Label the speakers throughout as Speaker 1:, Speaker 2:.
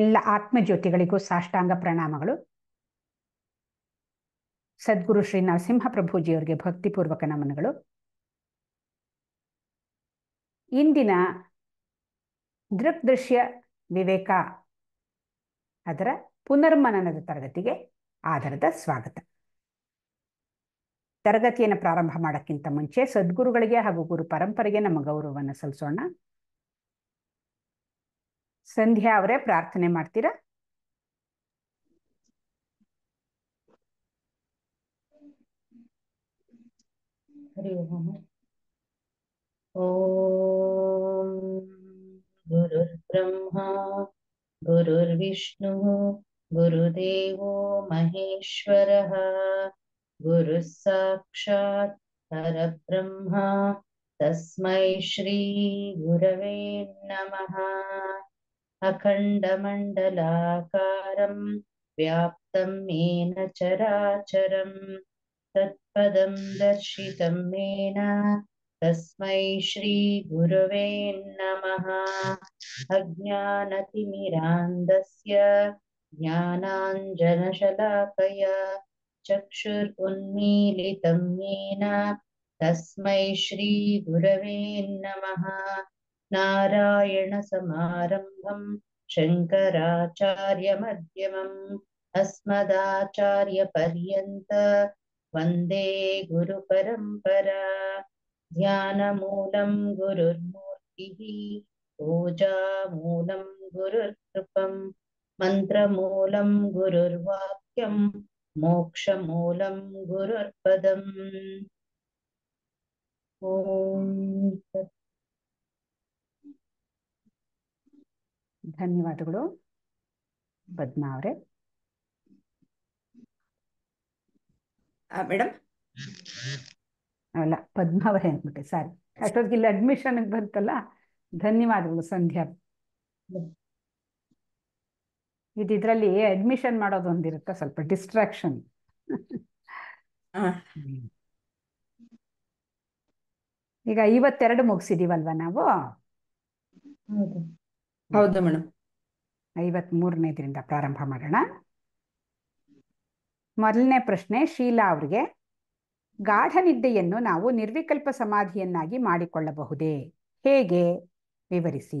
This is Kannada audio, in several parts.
Speaker 1: ಎಲ್ಲ ಆತ್ಮಜ್ಯೋತಿಗಳಿಗೂ ಸಾಷ್ಟಾಂಗ ಪ್ರಣಾಮಗಳು ಸದ್ಗುರು ಶ್ರೀ ನರಸಿಂಹ ಪ್ರಭುಜಿಯವರಿಗೆ ಭಕ್ತಿಪೂರ್ವಕ ನಮನಗಳು ಇಂದಿನ ದೃಕ್ ದೃಶ್ಯ ವಿವೇಕ ಅದರ ಪುನರ್ಮನನದ ತರಗತಿಗೆ ಆಧಾರದ ಸ್ವಾಗತ ತರಗತಿಯನ್ನು ಪ್ರಾರಂಭ ಮಾಡೋಕ್ಕಿಂತ ಮುಂಚೆ ಸದ್ಗುರುಗಳಿಗೆ ಹಾಗೂ ಗುರು ಪರಂಪರೆಗೆ ನಮ್ಮ ಗೌರವವನ್ನು ಸಲ್ಲಿಸೋಣ संध्या प्रार्थने ಪ್ರಾರ್ಥನೆ ಮಾಡ್ತೀರಾ हरि ओम
Speaker 2: ओम गुरुर्ब्रह्मा गुरुर्विष्णुः गुरुदेवो महेश्वरः गुरुः साक्षात् परब्रह्मा तस्मै श्रीगुरवे नमः अखण्डमण्डलाकारम् व्याप्तम् येन चराचरम् तत्पदम् दर्शितम् येन तस्मै श्रीगुरवे नमः अज्ञानतिमिरान्दस्य ज्ञानाञ्जनशलाकया चक्षुर् येन तस्मै नमः नारायणसमारम्भम् शङ्कराचार्यमध्यमम् अस्मदाचार्यपर्यन्त वन्दे गुरुपरम्परा ध्यानमूलम् गुरुर्मूर्तिः पूजामूलम् गुरुर्कृपम् मन्त्रमूलम् गुरुर्वाक्यम् मोक्षमूलम् गुरुर्पदम् ॐ
Speaker 1: ಧನ್ಯವಾದಗಳು ಪದ್ಮಾ ಅವರೇ ಮೇಡಮ್ ಅಲ್ಲ ಪದ್ಮಾ ಅವರೇ ಅಂದ್ಬಿಟ್ಟೆ ಸಾರಿ ಅಷ್ಟೊತ್ತಿಗೆ ಇಲ್ಲಿ ಅಡ್ಮಿಷನ್ ಬಂತಲ್ಲ ಧನ್ಯವಾದಗಳು ಸಂಧ್ಯಾ ಇದ್ರಲ್ಲಿ ಅಡ್ಮಿಷನ್ ಮಾಡೋದು ಒಂದಿರುತ್ತ ಸ್ವಲ್ಪ ಡಿಸ್ಟ್ರಾಕ್ಷನ್ ಈಗ ಐವತ್ತೆರಡು ಮುಗಿಸಿದೀವಲ್ವಾ ನಾವು ಹೌದು ಮೇಡಮ್ ಐವತ್ ಮೂರನೇದ್ರಿಂದ ಪ್ರಾರಂಭ ಮಾಡೋಣ ಮೊದಲನೇ ಪ್ರಶ್ನೆ ಶೀಲಾ ಅವರಿಗೆ ಗಾಢ ನಿದ್ದೆಯನ್ನು ನಾವು ನಿರ್ವಿಕಲ್ಪ ಸಮಾಧಿಯನ್ನಾಗಿ ಮಾಡಿಕೊಳ್ಳಬಹುದೇ ಹೇಗೆ ವಿವರಿಸಿ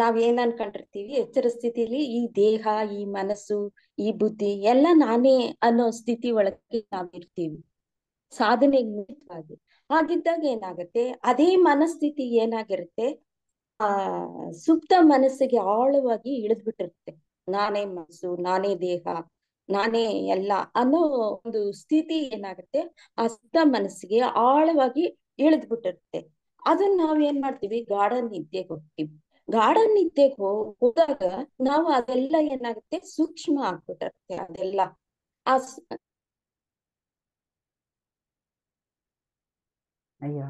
Speaker 3: ನಾವ್ ಏನ್ ಅನ್ಕೊಂಡಿರ್ತೀವಿ ಎಚ್ಚರ ಸ್ಥಿತಿಲಿ ಈ ದೇಹ ಈ ಮನಸ್ಸು ಈ ಬುದ್ಧಿ ಎಲ್ಲ ನಾನೇ ಅನ್ನೋ ಸ್ಥಿತಿ ಒಳಗೆ ನಾವಿರ್ತೀವಿ ಸಾಧನೆ ಮಿತವಾಗಿ ಹಾಗಿದ್ದಾಗ ಏನಾಗುತ್ತೆ ಅದೇ ಮನಸ್ಥಿತಿ ಏನಾಗಿರುತ್ತೆ ಆ ಸುಪ್ತ ಮನಸ್ಸಿಗೆ ಆಳವಾಗಿ ಇಳಿದ್ಬಿಟ್ಟಿರುತ್ತೆ ನಾನೇ ಮನಸ್ಸು ನಾನೇ ದೇಹ ನಾನೇ ಎಲ್ಲ ಅನ್ನೋ ಒಂದು ಸ್ಥಿತಿ ಏನಾಗುತ್ತೆ ಆ ಸುಪ್ತ ಮನಸ್ಸಿಗೆ ಆಳವಾಗಿ ಇಳಿದ್ಬಿಟ್ಟಿರುತ್ತೆ ಅದನ್ನ ನಾವ್ ಏನ್ ಮಾಡ್ತೀವಿ ಗಾರ್ಡನ್ ನಿದ್ದೆಗೆ ಹೋಗ್ತೀವಿ ಗಾರ್ಡನ್ ನಿದ್ದೆಗೆ ಹೋದಾಗ ನಾವು ಅದೆಲ್ಲ ಏನಾಗುತ್ತೆ ಸೂಕ್ಷ್ಮ ಆಗ್ಬಿಟ್ಟತ್ತೆ ಅದೆಲ್ಲ ಆ
Speaker 1: ಅಯ್ಯೋ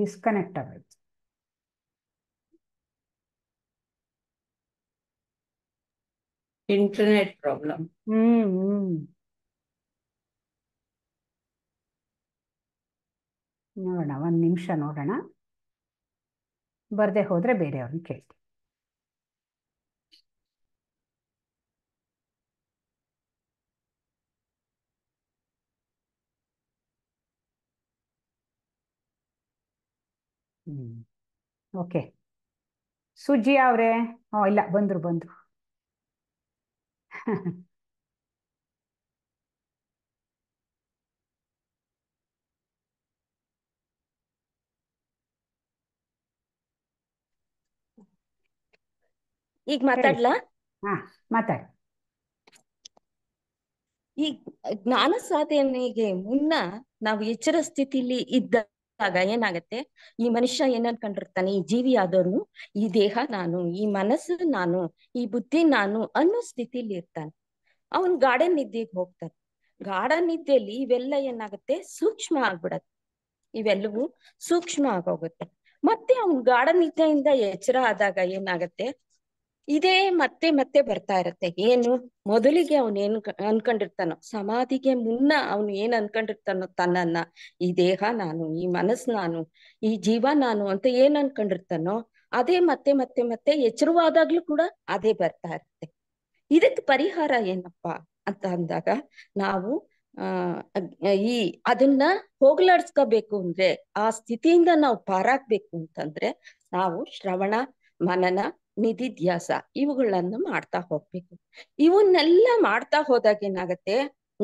Speaker 1: ಡಿಸ್ಕನೆಕ್ಟ್ ಆಗೋಯ್ತು
Speaker 4: ಇಂಟರ್ನೆಟ್ ಪ್ರಾಬ್ಲಮ್ ಹ್ಮ್ ಹ್ಮ್
Speaker 1: ನೋಡೋಣ ಒಂದು ನಿಮಿಷ ನೋಡೋಣ ಬರದೆ ಹೋದರೆ ಬೇರೆಯವ್ರನ್ನ ಕೇಳ್ತೀನಿ ಹ್ಞೂ ಓಕೆ ಸುಜಿ ಅವರೇ ಹಾಂ ಇಲ್ಲ ಬಂದ್ರು ಬಂದರು
Speaker 3: ಈಗ ಮಾತಾಡ್ಲಾ ಮಾತಾಡಿ ಈ ಜ್ಞಾನ ಸಾಧನೆಗೆ ಮುನ್ನ ನಾವು ಎಚ್ಚರ ಸ್ಥಿತಿಲಿ ಇದ್ದಾಗ ಏನಾಗತ್ತೆ ಈ ಮನುಷ್ಯ ಏನನ್ನ ಕಂಡಿರ್ತಾನೆ ಈ ಜೀವಿ ಆದವನು ಈ ದೇಹ ನಾನು ಈ ಮನಸ್ಸು ನಾನು ಈ ಬುದ್ಧಿ ನಾನು ಅನ್ನೋ ಸ್ಥಿತಿಲಿ ಇರ್ತಾನೆ ಅವನ್ ಗಾಢ ನಿದ್ದೆಗೆ ಹೋಗ್ತಾನೆ ಗಾಢ ನಿದ್ದೆಯಲ್ಲಿ ಇವೆಲ್ಲ ಏನಾಗುತ್ತೆ ಸೂಕ್ಷ್ಮ ಆಗ್ಬಿಡತ್ತೆ ಇವೆಲ್ಲವೂ ಸೂಕ್ಷ್ಮ ಆಗೋಗುತ್ತೆ ಮತ್ತೆ ಅವನ್ ಗಾಢ ನಿದ್ದೆಯಿಂದ ಎಚ್ಚರ ಆದಾಗ ಏನಾಗತ್ತೆ ಇದೇ ಮತ್ತೆ ಮತ್ತೆ ಬರ್ತಾ ಇರತ್ತೆ ಏನು ಮೊದಲಿಗೆ ಅವನ್ ಏನ್ ಅನ್ಕೊಂಡಿರ್ತಾನೋ ಸಮಾಧಿಗೆ ಮುನ್ನ ಅವನು ಏನ್ ಅನ್ಕೊಂಡಿರ್ತಾನೋ ತನ್ನನ್ನ ಈ ದೇಹ ನಾನು ಈ ಮನಸ್ ನಾನು ಈ ಜೀವ ನಾನು ಅಂತ ಏನ್ ಅನ್ಕೊಂಡಿರ್ತಾನೋ ಅದೇ ಮತ್ತೆ ಮತ್ತೆ ಮತ್ತೆ ಎಚ್ಚರವಾದಾಗ್ಲೂ ಕೂಡ ಅದೇ ಬರ್ತಾ ಇರುತ್ತೆ ಇದಕ್ ಪರಿಹಾರ ಏನಪ್ಪಾ ಅಂತ ಅಂದಾಗ ನಾವು ಆ ಈ ಅದನ್ನ ಹೋಗ್ಲಾಡ್ಸ್ಕೋಬೇಕು ಅಂದ್ರೆ ಆ ಸ್ಥಿತಿಯಿಂದ ನಾವು ಪಾರಾಗ್ಬೇಕು ಅಂತಂದ್ರೆ ನಾವು ಶ್ರವಣ ಮನನ ನಿಧಿಧ್ಯಾಸ ಇವುಗಳನ್ನ ಮಾಡ್ತಾ ಹೋಗ್ಬೇಕು ಇವನ್ನೆಲ್ಲ ಮಾಡ್ತಾ ಹೋದಾಗ ಏನಾಗತ್ತೆ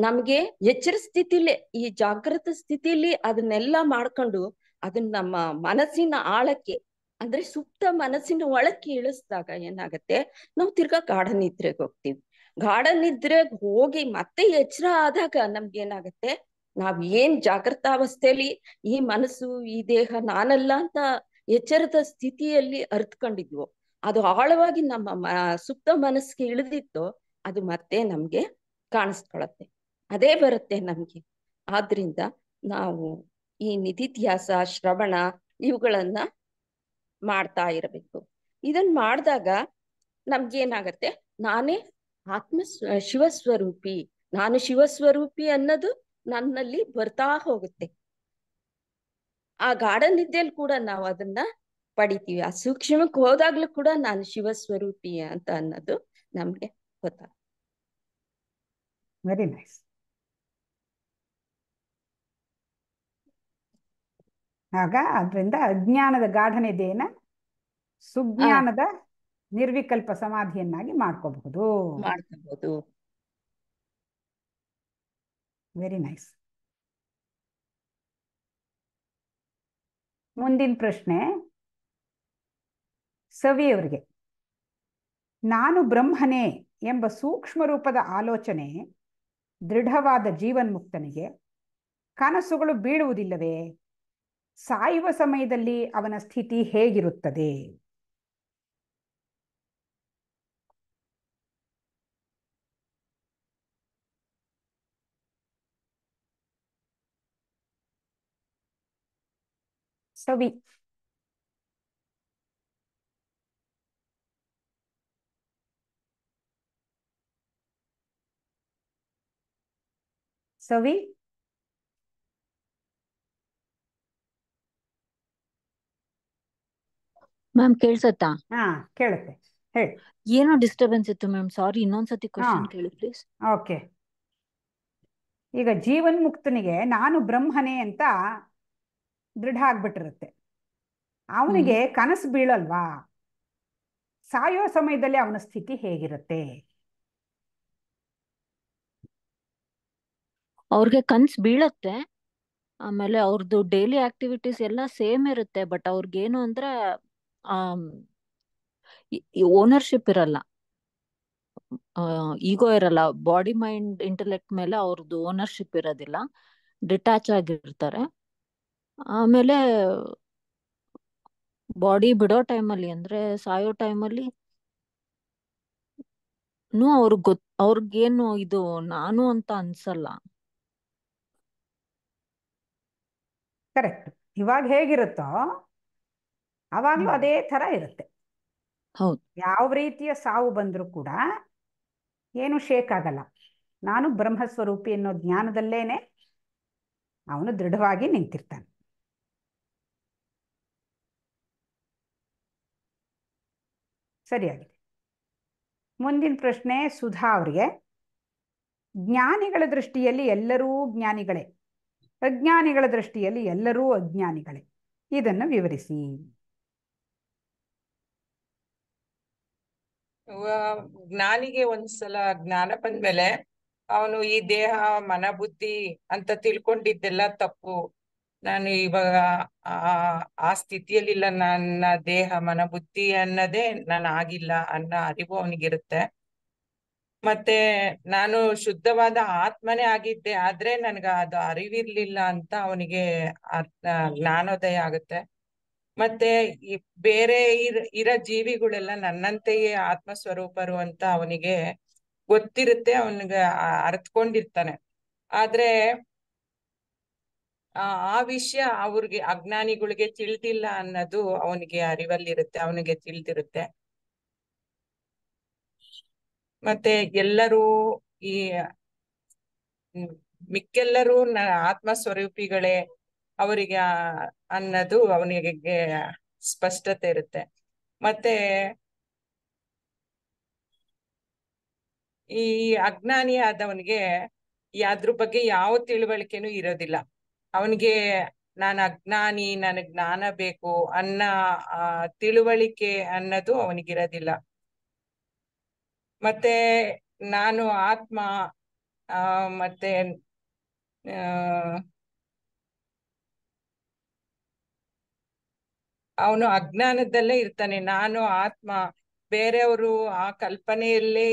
Speaker 3: ನಮ್ಗೆ ಎಚ್ಚರ ಸ್ಥಿತಿಲಿ ಈ ಜಾಗೃತ ಸ್ಥಿತಿಲಿ ಅದನ್ನೆಲ್ಲ ಮಾಡ್ಕೊಂಡು ಅದನ್ನ ನಮ್ಮ ಮನಸ್ಸಿನ ಆಳಕ್ಕೆ ಅಂದ್ರೆ ಸುಪ್ತ ಮನಸ್ಸಿನ ಒಳಕ್ಕೆ ಇಳಿಸಿದಾಗ ಏನಾಗತ್ತೆ ನಾವು ತಿರ್ಗಾ ಗಾಢ ನಿದ್ರೆಗೆ ಹೋಗ್ತೀವಿ ಗಾಢ ನಿದ್ರೆಗೆ ಹೋಗಿ ಮತ್ತೆ ಎಚ್ಚರ ಆದಾಗ ನಮ್ಗೆ ಏನಾಗತ್ತೆ ನಾವ್ ಏನ್ ಜಾಗೃತಾವಸ್ಥೆಯಲ್ಲಿ ಈ ಮನಸ್ಸು ಈ ದೇಹ ನಾನಲ್ಲ ಅಂತ ಎಚ್ಚರದ ಸ್ಥಿತಿಯಲ್ಲಿ ಅರ್ತ್ಕೊಂಡಿದ್ವೋ ಅದು ಆಳವಾಗಿ ನಮ್ಮ ಸುಪ್ತ ಮನಸ್ಸಿಗೆ ಇಳಿದಿತ್ತು ಅದು ಮತ್ತೆ ನಮ್ಗೆ ಕಾಣಿಸ್ಕೊಳತ್ತೆ ಅದೇ ಬರುತ್ತೆ ನಮ್ಗೆ ಆದ್ರಿಂದ ನಾವು ಈ ನಿಧಿತ್ಯಾಸ ಶ್ರವಣ ಇವುಗಳನ್ನ ಮಾಡ್ತಾ ಇರಬೇಕು ಇದನ್ ಮಾಡಿದಾಗ ನಮ್ಗೇನಾಗತ್ತೆ ನಾನೇ ಆತ್ಮ ಶಿವಸ್ವರೂಪಿ ನಾನು ಶಿವಸ್ವರೂಪಿ ಅನ್ನೋದು ನನ್ನಲ್ಲಿ ಬರ್ತಾ ಹೋಗುತ್ತೆ ಆ ಗಾರ್ಡನ್ ನಿದ್ದೆಯಲ್ಲಿ ಕೂಡ ನಾವು ಅದನ್ನ ಪಡಿತೀವಿ ಆ ಸೂಕ್ಷ್ಮಕ್ಕೆ ಹೋದಾಗ್ಲೂ ಕೂಡ ನಾನು ಶಿವ ಸ್ವರೂಪಿ ಅಂತ ಅನ್ನೋದು ನಮ್ಗೆ ಗೊತ್ತ ವೆರಿ
Speaker 1: ನೈಸ್ ಆಗ ಅದರಿಂದ ಅಜ್ಞಾನದ ಗಾಢನಿದೆಯನ್ನ ಸುಜ್ಞಾನದ ನಿರ್ವಿಕಲ್ಪ ಸಮಾಧಿಯನ್ನಾಗಿ ಮಾಡ್ಕೋಬಹುದು ಮಾಡ್ಕೋಬಹುದು ವೆರಿ ನೈಸ್ ಮುಂದಿನ ಪ್ರಶ್ನೆ ಸವಿಯವರಿಗೆ ನಾನು ಬ್ರಹ್ಮನೇ ಎಂಬ ಸೂಕ್ಷ್ಮ ರೂಪದ ಆಲೋಚನೆ ದೃಢವಾದ ಜೀವನ್ಮುಕ್ತನಿಗೆ ಕನಸುಗಳು ಬೀಳುವುದಿಲ್ಲವೇ ಸಾಯುವ ಸಮಯದಲ್ಲಿ ಅವನ ಸ್ಥಿತಿ ಹೇಗಿರುತ್ತದೆ
Speaker 3: ಸವಿ
Speaker 5: Sylvie?
Speaker 6: ಮ್ಯಾಮ್ ಕೇಳಿಸತ್ತಾ ಹಾ
Speaker 1: ಕೇಳುತ್ತೆ ಹೇಳಿ
Speaker 6: ಏನೋ ಡಿಸ್ಟರ್ಬೆನ್ಸ್ ಇತ್ತು ಮ್ಯಾಮ್ ಸಾರಿ ಇನ್ನೊಂದ್ಸತಿ ಕ್ವಶನ್ ಕೇಳಿ ಪ್ಲೀಸ್ ಓಕೆ
Speaker 1: ಈಗ ಜೀವನ್ ಮುಕ್ತನಿಗೆ ನಾನು ಬ್ರಹ್ಮನೇ ಅಂತ ದೃಢ ಆಗ್ಬಿಟ್ಟಿರುತ್ತೆ ಅವನಿಗೆ ಕನಸು ಬೀಳಲ್ವಾ ಸಾಯೋ ಸಮಯದಲ್ಲಿ ಅವನ ಸ್ಥಿತಿ ಹೇಗಿರುತ್ತೆ
Speaker 6: ಅವ್ರಿಗೆ ಕನ್ಸ್ ಬೀಳತ್ತೆ ಆಮೇಲೆ ಅವ್ರದ್ದು ಡೈಲಿ ಆಕ್ಟಿವಿಟೀಸ್ ಎಲ್ಲ ಸೇಮ್ ಇರುತ್ತೆ ಬಟ್ ಅವ್ರಿಗೇನು ಅಂದ್ರೆ ಓನರ್ಶಿಪ್ ಇರಲ್ಲ ಈಗೋ ಇರಲ್ಲ ಬಾಡಿ ಮೈಂಡ್ ಇಂಟೆಲೆಕ್ಟ್ ಮೇಲೆ ಅವ್ರದ್ದು ಓನರ್ಶಿಪ್ ಇರೋದಿಲ್ಲ ಡಿಟ್ಯಾಚ್ ಆಗಿರ್ತಾರೆ ಆಮೇಲೆ ಬಾಡಿ ಬಿಡೋ ಟೈಮಲ್ಲಿ ಅಂದ್ರೆ ಸಾಯೋ ಟೈಮಲ್ಲಿ ಅವ್ರಿಗೆ ಗೊತ್ ಅವ್ರಿಗೇನು ಇದು ನಾನು ಅಂತ ಅನ್ಸಲ್ಲ ಕರೆಕ್ಟ್
Speaker 1: ಇವಾಗ ಹೇಗಿರುತ್ತೋ ಅವಾಗ್ಲೂ ಅದೇ ತರ ಇರುತ್ತೆ ಹೌದು ಯಾವ ರೀತಿಯ ಸಾವು ಬಂದರೂ ಕೂಡ ಏನು ಶೇಕ್ ಆಗಲ್ಲ ನಾನು ಬ್ರಹ್ಮಸ್ವರೂಪಿ ಅನ್ನೋ ಜ್ಞಾನದಲ್ಲೇನೆ ಅವನು ದೃಢವಾಗಿ ನಿಂತಿರ್ತಾನೆ ಸರಿಯಾಗಿದೆ ಮುಂದಿನ ಪ್ರಶ್ನೆ ಸುಧಾ ಅವರಿಗೆ ಜ್ಞಾನಿಗಳ ದೃಷ್ಟಿಯಲ್ಲಿ ಎಲ್ಲರೂ ಜ್ಞಾನಿಗಳೇ ಅಜ್ಞಾನಿಗಳ ದೃಷ್ಟಿಯಲ್ಲಿ ಎಲ್ಲರೂ ಅಜ್ಞಾನಿಗಳೇ ಇದನ್ನು ವಿವರಿಸಿ
Speaker 4: ಜ್ಞಾನಿಗೆ ಒಂದ್ಸಲ ಜ್ಞಾನ ಬಂದ್ಮೇಲೆ ಅವನು ಈ ದೇಹ ಮನ ಬುದ್ಧಿ ಅಂತ ತಿಳ್ಕೊಂಡಿದ್ದೆಲ್ಲ ತಪ್ಪು ನಾನು ಇವಾಗ ಆ ಸ್ಥಿತಿಯಲ್ಲಿಲ್ಲ ನನ್ನ ದೇಹ ಮನ ಬುದ್ಧಿ ಅನ್ನೋದೇ ನಾನು ಆಗಿಲ್ಲ ಅನ್ನೋ ಅರಿವು ಅವನಿಗಿರುತ್ತೆ ಮತ್ತೆ ನಾನು ಶುದ್ಧವಾದ ಆತ್ಮನೇ ಆಗಿದ್ದೆ ಆದ್ರೆ ನನ್ಗ ಅದು ಅರಿವಿರ್ಲಿಲ್ಲ ಅಂತ ಅವನಿಗೆ ಜ್ಞಾನೋದಯ ಆಗುತ್ತೆ ಮತ್ತೆ ಬೇರೆ ಇರ ಇರೋ ಜೀವಿಗಳೆಲ್ಲ ನನ್ನಂತೆಯೇ ಆತ್ಮ ಸ್ವರೂಪರು ಅಂತ ಅವನಿಗೆ ಗೊತ್ತಿರುತ್ತೆ ಅವನಿಗೆ ಅರ್ತ್ಕೊಂಡಿರ್ತಾನೆ ಆದ್ರೆ ಆ ವಿಷಯ ಅವ್ರಿಗೆ ಅಜ್ಞಾನಿಗಳಿಗೆ ತಿಳಿದಿಲ್ಲ ಅನ್ನೋದು ಅವನಿಗೆ ಅರಿವಲ್ಲಿರುತ್ತೆ ಅವನಿಗೆ ತಿಳಿದಿರುತ್ತೆ ಮತ್ತೆ ಎಲ್ಲರೂ ಈ ಮಿಕ್ಕೆಲ್ಲರೂ ನ ಆತ್ಮ ಸ್ವರೂಪಿಗಳೇ ಅವರಿಗೆ ಅನ್ನೋದು ಅವನಿಗೆ ಸ್ಪಷ್ಟತೆ ಇರುತ್ತೆ ಮತ್ತೆ ಈ ಅಜ್ಞಾನಿ ಆದವನಿಗೆ ಅದ್ರ ಬಗ್ಗೆ ಯಾವ ತಿಳುವಳಿಕೆನೂ ಇರೋದಿಲ್ಲ ಅವನಿಗೆ ನಾನು ಅಜ್ಞಾನಿ ನನಗ್ ಜ್ಞಾನ ಬೇಕು ಅನ್ನ ತಿಳುವಳಿಕೆ ಅನ್ನೋದು ಅವನಿಗಿರೋದಿಲ್ಲ ಮತ್ತೆ ನಾನು ಆತ್ಮ ಮತ್ತೆ ಅವನು ಅಜ್ಞಾನದಲ್ಲೇ ಇರ್ತಾನೆ ನಾನು ಆತ್ಮ ಬೇರೆಯವರು ಆ ಕಲ್ಪನೆಯಲ್ಲಿ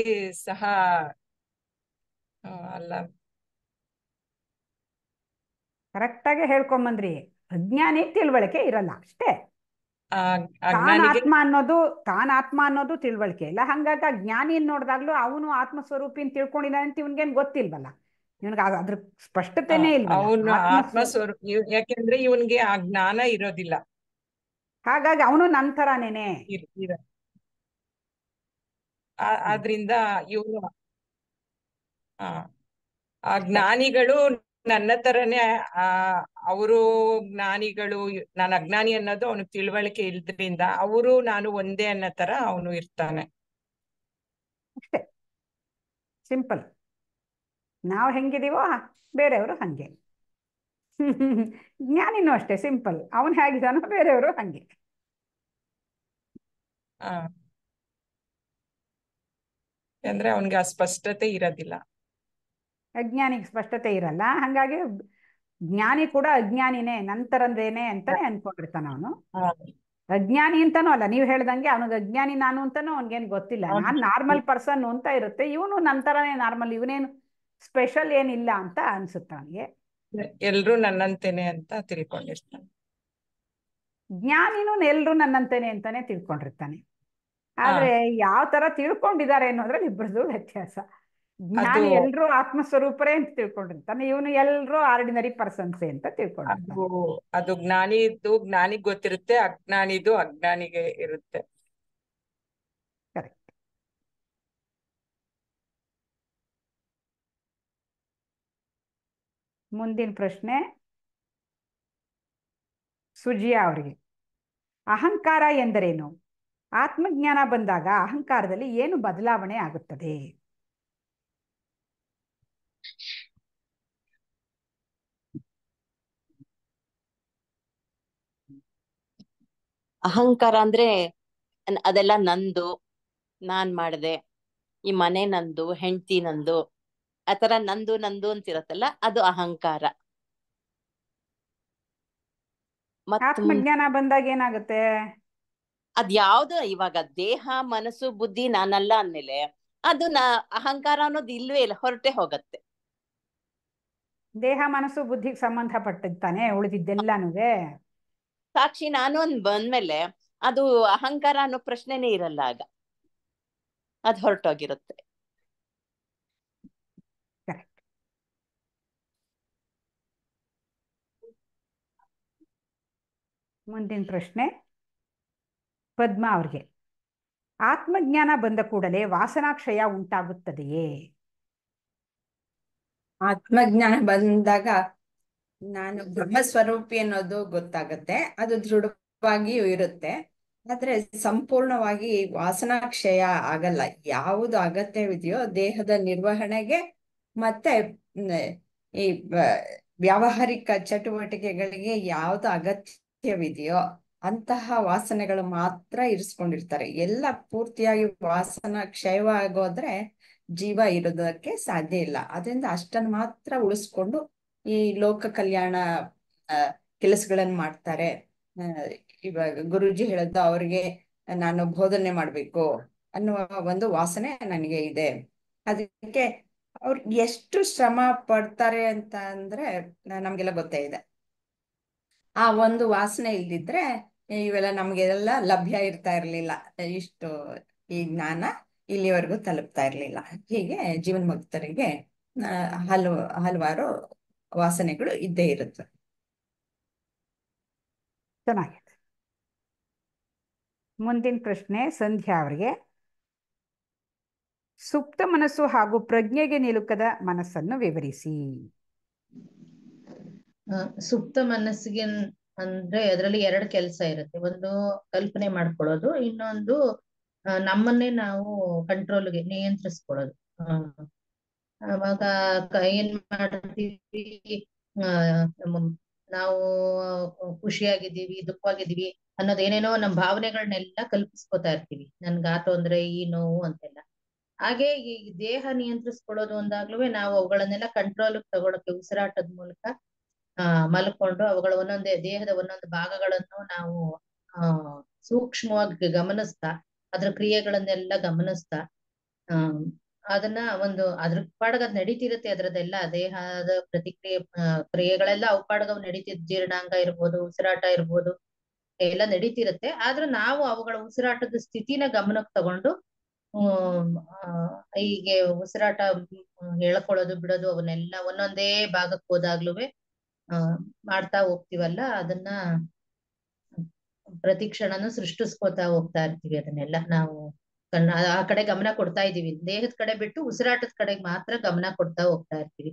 Speaker 4: ಸಹ ಅಲ್ಲ
Speaker 1: ಕರೆಕ್ಟಾಗಿ ಹೇಳ್ಕೊಂಬಂದ್ರಿ ಅಜ್ಞಾನಿ ತಿಳುವಳಿಕೆ ಇರಲ್ಲ ಅಷ್ಟೇ
Speaker 4: ಆತ್ಮ
Speaker 1: ಅನ್ನೋದು ತಾನ್ ಆತ್ಮ ಅನ್ನೋದು ತಿಳುವಳಿಕೆ ಇಲ್ಲ ಹಂಗಾಗಿ ಆ ಜ್ಞಾನಿನ್ ನೋಡಿದಾಗ್ಲೂ ಅವನು ಆತ್ಮಸ್ವರೂಪಿನ್ ತಿಳ್ಕೊಂಡಿದ್ದಾನೆ ಅಂತ ಇವನ್ಗೇನ್ ಗೊತ್ತಿಲ್ವಲ್ಲ ಇವನ್ಗೆ ಅದ್ರ ಸ್ಪಷ್ಟತೆನೆ ಇಲ್ಲ ಅವನು
Speaker 4: ಸ್ವರೂಪ ಯಾಕೆಂದ್ರೆ ಇವನ್ಗೆ ಆ ಜ್ಞಾನ ಇರೋದಿಲ್ಲ
Speaker 1: ಹಾಗಾಗಿ ಅವನು ನಂತರನೇನೆ
Speaker 4: ಆದ್ರಿಂದ ಇವನು ಆ ಜ್ಞಾನಿಗಳು ನನ್ನ ತರನೇ ಆ ಅವರು ಜ್ಞಾನಿಗಳು ನಾನು ಅಜ್ಞಾನಿ ಅನ್ನೋದು ಅವನು ತಿಳುವಳಿಕೆ ಇಲ್ದ್ರಿಂದ ಅವರು ನಾನು ಒಂದೇ ಅನ್ನೋ ತರ ಅವನು ಇರ್ತಾನೆ ಅಷ್ಟೇ ಸಿಂಪಲ್ ನಾವು
Speaker 1: ಹೆಂಗಿದೀವೋ ಬೇರೆಯವರು ಹಂಗೆ ಜ್ಞಾನಿನೂ ಅಷ್ಟೇ ಸಿಂಪಲ್ ಅವನು ಹೇಗಿದಾನೋ ಬೇರೆಯವರು ಹಂಗೆ
Speaker 4: ಅಂದ್ರೆ ಅವನ್ಗೆ ಆ ಸ್ಪಷ್ಟತೆ ಇರೋದಿಲ್ಲ
Speaker 1: ಅಜ್ಞಾನಿಗೆ ಸ್ಪಷ್ಟತೆ ಇರಲ್ಲ ಹಂಗಾಗಿ ಜ್ಞಾನಿ ಕೂಡ ಅಜ್ಞಾನಿನೇ ನಂತರಂದೇನೆ ಅಂತಾನೆ ಅನ್ಕೊಂಡಿರ್ತಾನ ಅವನು ಅಜ್ಞಾನಿ ಅಂತಾನೂ ಅಲ್ಲ ನೀವ್ ಹೇಳ್ದಂಗೆ ಅವನಿಗೆ ಅಜ್ಞಾನಿ ನಾನು ಅಂತಾನು ಅವನ್ಗೇನ್
Speaker 4: ಗೊತ್ತಿಲ್ಲ ನಾನು ನಾರ್ಮಲ್
Speaker 1: ಪರ್ಸನ್ ಅಂತ ಇರುತ್ತೆ ಇವನು ನಂತರನೇ ನಾರ್ಮಲ್ ಇವನೇನು ಸ್ಪೆಷಲ್ ಏನಿಲ್ಲ ಅಂತ ಅನ್ಸುತ್ತ ಅವನಿಗೆ
Speaker 4: ಎಲ್ರು ನನ್ನಂತೇನೆ ಅಂತ ತಿಳ್ಕೊಂಡಿರ್ತಾನೆ
Speaker 1: ಜ್ಞಾನಿನೂ ಎಲ್ರು ನನ್ನಂತೇನೆ ಅಂತಾನೆ ತಿಳ್ಕೊಂಡಿರ್ತಾನೆ ಆದ್ರೆ ಯಾವ ತರ ತಿಳ್ಕೊಂಡಿದ್ದಾರೆ ಅನ್ನೋದ್ರಲ್ಲಿ ಇಬ್ಬರದು ವ್ಯತ್ಯಾಸ
Speaker 4: ಜ್ಞಾನಿ ಎಲ್ರು
Speaker 1: ಆತ್ಮಸ್ವರೂಪರೇ ಅಂತ ತಿಳ್ಕೊಂಡಿರ್ತಾನೆ ಇವನು ಎಲ್ರು ಆರ್ಡಿನರಿ ಪರ್ಸನ್ಸ್ ಅಂತ ತಿಳ್ಕೊಂಡು
Speaker 4: ಅದು ಜ್ಞಾನಿ ಜ್ಞಾನಿಗ್ ಗೊತ್ತಿರುತ್ತೆ ಅಜ್ಞಾನಿದು ಅಜ್ಞಾನಿಗೆ ಇರುತ್ತೆ
Speaker 1: ಮುಂದಿನ ಪ್ರಶ್ನೆ ಸುಜಿಯ ಅವರಿಗೆ ಅಹಂಕಾರ ಎಂದರೇನು ಆತ್ಮಜ್ಞಾನ ಬಂದಾಗ ಅಹಂಕಾರದಲ್ಲಿ ಏನು ಬದಲಾವಣೆ ಆಗುತ್ತದೆ
Speaker 6: ಅಹಂಕಾರ ಅಂದ್ರೆ ಅದೆಲ್ಲ ನಂದು ನಾನ್ ಮಾಡ್ದೆ ಈ ಮನೆ ನಂದು ಹೆಂಡತಿ ನಂದು ಆತರ ನಂದು ನಂದು ಅಂತಿರತ್ತಲ್ಲ ಅದು ಅಹಂಕಾರ ಬಂದಾಗ ಏನಾಗುತ್ತೆ ಅದ್ ಯಾವ್ದು ಇವಾಗ ದೇಹ ಮನಸ್ಸು ಬುದ್ಧಿ ನಾನಲ್ಲ ಅಂದ್ಮೇಲೆ ಅದು ನಾ ಅಹಂಕಾರ ಅನ್ನೋದು ಇಲ್ವೇ ಇಲ್ಲ ಹೊರಟೆ ಹೋಗತ್ತೆ
Speaker 1: ದೇಹ ಮನಸ್ಸು ಬುದ್ಧಿಗೆ ತಾನೇ ಉಳಿದಿದ್ದೆಲ್ಲಾನುವೆ
Speaker 6: ಸಾಕ್ಷಿ ನಾನು ಒಂದ್ ಬಂದ್ಮೇಲೆ ಅದು ಅಹಂಕಾರ ಅನ್ನೋ ಪ್ರಶ್ನೆನೇ ಇರಲ್ಲ ಆಗ
Speaker 2: ಅದ್ ಹೊರಟೋಗಿರುತ್ತೆ
Speaker 1: ಮುಂದಿನ ಪ್ರಶ್ನೆ ಪದ್ಮ ಅವ್ರಿಗೆ ಆತ್ಮಜ್ಞಾನ
Speaker 5: ಬಂದ ಕೂಡಲೇ ವಾಸನಾಕ್ಷಯ ಉಂಟಾಗುತ್ತದೆಯೇ ಆತ್ಮಜ್ಞಾನ ಬಂದಾಗ ನಾನು ಬ್ರಹ್ಮ ಸ್ವರೂಪಿ ಅನ್ನೋದು ಗೊತ್ತಾಗತ್ತೆ ಅದು ದೃಢವಾಗಿಯೂ ಇರುತ್ತೆ ಆದ್ರೆ ಸಂಪೂರ್ಣವಾಗಿ ವಾಸನಾ ಕ್ಷಯ ಆಗಲ್ಲ ಯಾವುದು ಅಗತ್ಯವಿದೆಯೋ ದೇಹದ ನಿರ್ವಹಣೆಗೆ ಮತ್ತೆ ಈ ವ್ಯಾವಹಾರಿಕ ಚಟುವಟಿಕೆಗಳಿಗೆ ಯಾವ್ದು ಅಗತ್ಯವಿದೆಯೋ ಅಂತಹ ವಾಸನೆಗಳು ಮಾತ್ರ ಇರಿಸ್ಕೊಂಡಿರ್ತಾರೆ ಎಲ್ಲ ಪೂರ್ತಿಯಾಗಿ ವಾಸನ ಕ್ಷಯವಾಗೋದ್ರೆ ಜೀವ ಇರೋದಕ್ಕೆ ಸಾಧ್ಯ ಇಲ್ಲ ಅದರಿಂದ ಅಷ್ಟನ್ನು ಮಾತ್ರ ಉಳಿಸ್ಕೊಂಡು ಈ ಲೋಕ ಕಲ್ಯಾಣ ಕೆಲಸಗಳನ್ನ ಮಾಡ್ತಾರೆ ಇವಾಗ ಗುರುಜಿ ಹೇಳದ್ದು ಅವ್ರಿಗೆ ನಾನು ಬೋಧನೆ ಮಾಡ್ಬೇಕು ಅನ್ನುವ ಒಂದು ವಾಸನೆ ನನಗೆ ಇದೆ ಅದಕ್ಕೆ ಅವ್ರು ಎಷ್ಟು ಶ್ರಮ ಪಡ್ತಾರೆ ಅಂತ ಅಂದ್ರೆ ನಮ್ಗೆಲ್ಲ ಗೊತ್ತೇ ಇದೆ ಆ ಒಂದು ವಾಸನೆ ಇಲ್ದಿದ್ರೆ ಇವೆಲ್ಲ ನಮ್ಗೆಲ್ಲ ಲಭ್ಯ ಇರ್ತಾ ಇರ್ಲಿಲ್ಲ ಇಷ್ಟು ಈ ಜ್ಞಾನ ಇಲ್ಲಿವರೆಗೂ ತಲುಪ್ತಾ ಇರ್ಲಿಲ್ಲ ಹೀಗೆ ಜೀವನ್ ಮುಕ್ತರಿಗೆ ಹಲವು ಹಲವಾರು ವಾಸನೆಗಳು ಇದ್ದೇ ಇರುತ್ತೆ
Speaker 1: ಚೆನ್ನಾಗಿದೆ ಮುಂದಿನ ಪ್ರಶ್ನೆ ಸಂಧ್ಯಾ ಅವರಿಗೆ ಸುಪ್ತ ಮನಸ್ಸು ಹಾಗೂ ಪ್ರಜ್ಞೆಗೆ ನಿಲುಕದ ಮನಸ್ಸನ್ನು ವಿವರಿಸಿ
Speaker 2: ಸುಪ್ತ ಮನಸ್ಸಿಗೆ ಅಂದ್ರೆ ಅದರಲ್ಲಿ ಎರಡು ಕೆಲಸ ಇರುತ್ತೆ ಒಂದು ಕಲ್ಪನೆ ಮಾಡ್ಕೊಳ್ಳೋದು ಇನ್ನೊಂದು ನಮ್ಮನ್ನೇ ನಾವು ಕಂಟ್ರೋಲ್ಗೆ ನಿಯಂತ್ರಿಸ್ಕೊಳ್ಳೋದು ಅವಾಗ ಏನ್ ಮಾಡ್ತೀವಿ ನಾವು ಖುಷಿಯಾಗಿದ್ದೀವಿ ದುಃಖವಾಗಿದ್ದೀವಿ ಅನ್ನೋದ್ ಏನೇನೋ ನಮ್ ಭಾವನೆಗಳನ್ನೆಲ್ಲ ಕಲ್ಪಿಸ್ಕೊತಾ ಇರ್ತೀವಿ ನನ್ಗ ಆತು ತೊಂದ್ರೆ ಈ ನೋವು ಅಂತೆಲ್ಲ ಹಾಗೆ ಈ ದೇಹ ನಿಯಂತ್ರಿಸ್ಕೊಳ್ಳೋದು ಒಂದಾಗ್ಲೂ ನಾವು ಅವುಗಳನ್ನೆಲ್ಲ ಕಂಟ್ರೋಲ್ ತಗೊಳಕ್ಕೆ ಉಸಿರಾಟದ ಮೂಲಕ ಆ ಮಲ್ಕೊಂಡು ಅವುಗಳ ಒಂದೊಂದೇ ದೇಹದ ಒಂದೊಂದು ಭಾಗಗಳನ್ನು ನಾವು ಆ ಸೂಕ್ಷ್ಮವಾಗಿ ಗಮನಿಸ್ತಾ ಅದ್ರ ಕ್ರಿಯೆಗಳನ್ನೆಲ್ಲ ಗಮನಿಸ್ತಾ ಆ ಅದನ್ನ ಒಂದು ಅದ್ರ ಪಾಡಗ ಅದ್ ನಡೀತಿರುತ್ತೆ ಅದ್ರದ್ದೆಲ್ಲ ದೇಹದ ಪ್ರತಿಕ್ರಿಯೆ ಕ್ರಿಯೆಗಳೆಲ್ಲ ಅವು ಪಾಡಗ ನಡೀತಿದ್ ಜೀರ್ಣಾಂಗ ಇರ್ಬೋದು ಉಸಿರಾಟ ಇರ್ಬೋದು ಎಲ್ಲ ನಡೀತಿರುತ್ತೆ ಆದ್ರೆ ನಾವು ಅವುಗಳ ಉಸಿರಾಟದ ಸ್ಥಿತಿನ ಗಮನಕ್ಕೆ ತಗೊಂಡು ಹ್ಮ್ ಹೀಗೆ ಉಸಿರಾಟ ಹೇಳ್ಕೊಳ್ಳೋದು ಬಿಡೋದು ಅವನ್ನೆಲ್ಲ ಒಂದೊಂದೇ ಭಾಗಕ್ಕೆ ಹೋದಾಗ್ಲೂ ಅಹ್ ಮಾಡ್ತಾ ಹೋಗ್ತಿವಲ್ಲ ಅದನ್ನ ಪ್ರತಿಕ್ಷಣನು ಸೃಷ್ಟಿಸ್ಕೊತಾ ಹೋಗ್ತಾ ಇರ್ತೀವಿ ಅದನ್ನೆಲ್ಲ ನಾವು ಆ ಕಡೆ ಗಮನ ಕೊಡ್ತಾ ಇದೀವಿ ದೇಹದ ಕಡೆ ಬಿಟ್ಟು ಉಸಿರಾಟದ ಕಡೆಗೆ ಮಾತ್ರ ಗಮನ ಕೊಡ್ತಾ ಹೋಗ್ತಾ ಇರ್ತೀವಿ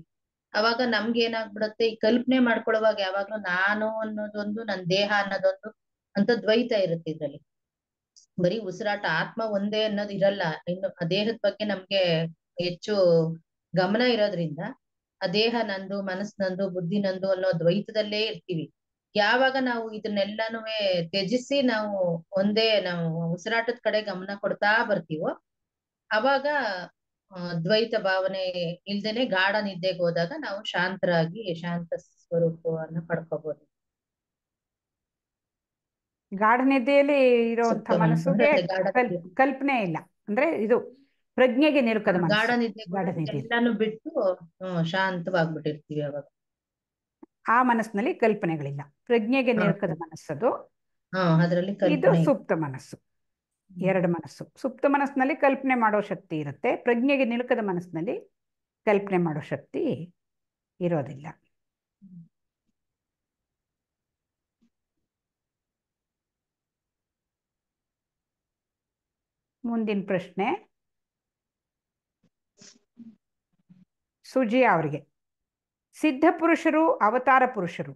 Speaker 2: ಅವಾಗ ನಮ್ಗೆ ಏನಾಗ್ಬಿಡತ್ತೆ ಈ ಕಲ್ಪನೆ ಮಾಡ್ಕೊಳ್ಳುವಾಗ ಯಾವಾಗ್ಲೂ ನಾನು ಅನ್ನೋದೊಂದು ನನ್ ದೇಹ ಅನ್ನೋದೊಂದು ಅಂತ ದ್ವೈತ ಇರುತ್ತೆ ಇದ್ರಲ್ಲಿ ಬರೀ ಉಸಿರಾಟ ಆತ್ಮ ಒಂದೇ ಅನ್ನೋದು ಇರಲ್ಲ ಇನ್ನು ಆ ದೇಹದ ಬಗ್ಗೆ ನಮ್ಗೆ ಹೆಚ್ಚು ಗಮನ ಇರೋದ್ರಿಂದ ಆ ದೇಹ ನಂದು ಮನಸ್ ನಂದು ಬುದ್ಧಿ ನಂದು ಅನ್ನೋ ದ್ವೈತದಲ್ಲೇ ಇರ್ತೀವಿ ಯಾವಾಗ ನಾವು ಇದನ್ನೆಲ್ಲಾನು ತ್ಯಜಿಸಿ ನಾವು ಒಂದೇ ನಾವು ಉಸಿರಾಟದ ಕಡೆ ಗಮನ ಕೊಡ್ತಾ ಬರ್ತೀವೋ ಅವಾಗ ದ್ವೈತ ಭಾವನೆ ಇಲ್ದೇನೆ ಗಾಢ ನಿದ್ದೆಗೆ ಹೋದಾಗ ನಾವು ಶಾಂತರಾಗಿ ಶಾಂತ ಸ್ವರೂಪವನ್ನು ಪಡ್ಕೋಬಹುದು
Speaker 1: ಗಾಢ ನಿದ್ದೆಯಲ್ಲಿ ಇರುವಂತ ಮನಸ್ಸು ಕಲ್ಪನೆ ಇಲ್ಲ ಅಂದ್ರೆ ಇದು ಪ್ರಜ್ಞೆಗೆ ನಿಲುಕದ ಗಾಢ ನಿದ್ದೆ ಎಲ್ಲಾನು ಬಿಟ್ಟು ಶಾಂತವಾಗ್ಬಿಟ್ಟಿರ್ತೀವಿ ಅವಾಗ ಆ ಮನಸ್ಸಿನಲ್ಲಿ ಕಲ್ಪನೆಗಳಿಲ್ಲ ಪ್ರಜ್ಞೆಗೆ ನೆರಕದ ಮನಸ್ಸದು ಇದು ಸುಪ್ತ ಮನಸ್ಸು ಎರಡು ಮನಸ್ಸು ಸುಪ್ತ ಮನಸ್ಸಿನಲ್ಲಿ ಕಲ್ಪನೆ ಮಾಡೋ ಶಕ್ತಿ ಇರುತ್ತೆ ಪ್ರಜ್ಞೆಗೆ ನಿಲುಕದ ಮನಸ್ಸಿನಲ್ಲಿ ಕಲ್ಪನೆ ಮಾಡೋ ಶಕ್ತಿ ಇರೋದಿಲ್ಲ ಮುಂದಿನ ಪ್ರಶ್ನೆ ಸುಜಿ ಅವರಿಗೆ ಸಿದ್ಧ ಪುರುಷರು ಅವತಾರ ಪುರುಷರು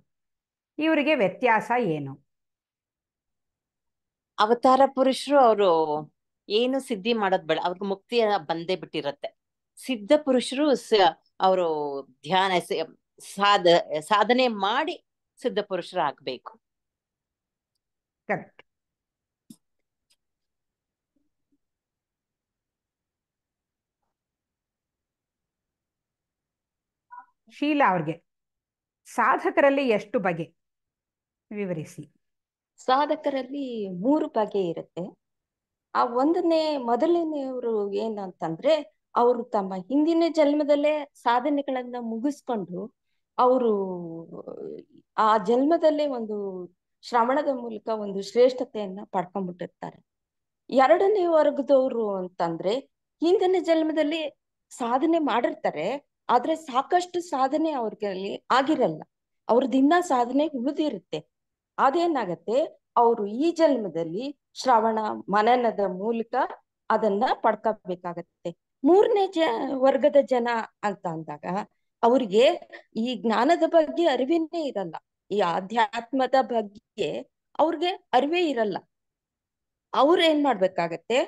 Speaker 1: ಇವರಿಗೆ ವ್ಯತ್ಯಾಸ ಏನು
Speaker 6: ಅವತಾರ ಪುರುಷರು ಅವರು ಏನು ಸಿದ್ಧಿ ಮಾಡೋದ್ ಬೇಡ ಅವ್ರಿಗೆ ಮುಕ್ತಿ ಬಂದೇ ಬಿಟ್ಟಿರತ್ತೆ ಸಿದ್ಧ ಪುರುಷರು ಅವರು ಧ್ಯಾನ ಸಾಧ ಸಾಧನೆ ಮಾಡಿ ಸಿದ್ಧ ಪುರುಷರು ಆಗ್ಬೇಕು
Speaker 1: ಶೀಲ ಅವ್ರಿಗೆ ಸಾಧಕರಲ್ಲಿ ಎಷ್ಟು ಬಗೆ ವಿವರಿಸಿ
Speaker 3: ಸಾಧಕರಲ್ಲಿ ಮೂರು ಬಗೆ ಇರುತ್ತೆ ಆ ಒಂದನೇ ಮೊದಲನೆಯವರು ಏನಂತಂದ್ರೆ ಅವರು ತಮ್ಮ ಹಿಂದಿನ ಜನ್ಮದಲ್ಲೇ ಸಾಧನೆಗಳನ್ನ ಮುಗಿಸ್ಕೊಂಡು ಅವರು ಆ ಜನ್ಮದಲ್ಲೇ ಒಂದು ಶ್ರವಣದ ಮೂಲಕ ಒಂದು ಶ್ರೇಷ್ಠತೆಯನ್ನ ಪಡ್ಕೊಂಡ್ಬಿಟ್ಟಿರ್ತಾರೆ ಎರಡನೇ ವರ್ಗದವರು ಅಂತಂದ್ರೆ ಹಿಂದಿನ ಜನ್ಮದಲ್ಲಿ ಸಾಧನೆ ಮಾಡಿರ್ತಾರೆ ಆದ್ರೆ ಸಾಕಷ್ಟು ಸಾಧನೆ ಅವ್ರಲ್ಲಿ ಆಗಿರಲ್ಲ ಅವ್ರದಿನ್ನ ಸಾಧನೆ ಉಳಿದಿರುತ್ತೆ ಅದೇನಾಗತ್ತೆ ಅವರು ಈ ಜನ್ಮದಲ್ಲಿ ಶ್ರವಣ ಮನನದ ಮೂಲಕ ಅದನ್ನ ಪಡ್ಕೋಬೇಕಾಗತ್ತೆ ಮೂರನೇ ಜ ವರ್ಗದ ಜನ ಅಂತ ಅಂದಾಗ ಅವ್ರಿಗೆ ಈ ಜ್ಞಾನದ ಬಗ್ಗೆ ಅರಿವಿನೇ ಇರಲ್ಲ ಈ ಆಧ್ಯಾತ್ಮದ ಬಗ್ಗೆ ಅವ್ರಿಗೆ ಅರಿವೇ ಇರಲ್ಲ ಅವ್ರ ಏನ್ ಮಾಡ್ಬೇಕಾಗತ್ತೆ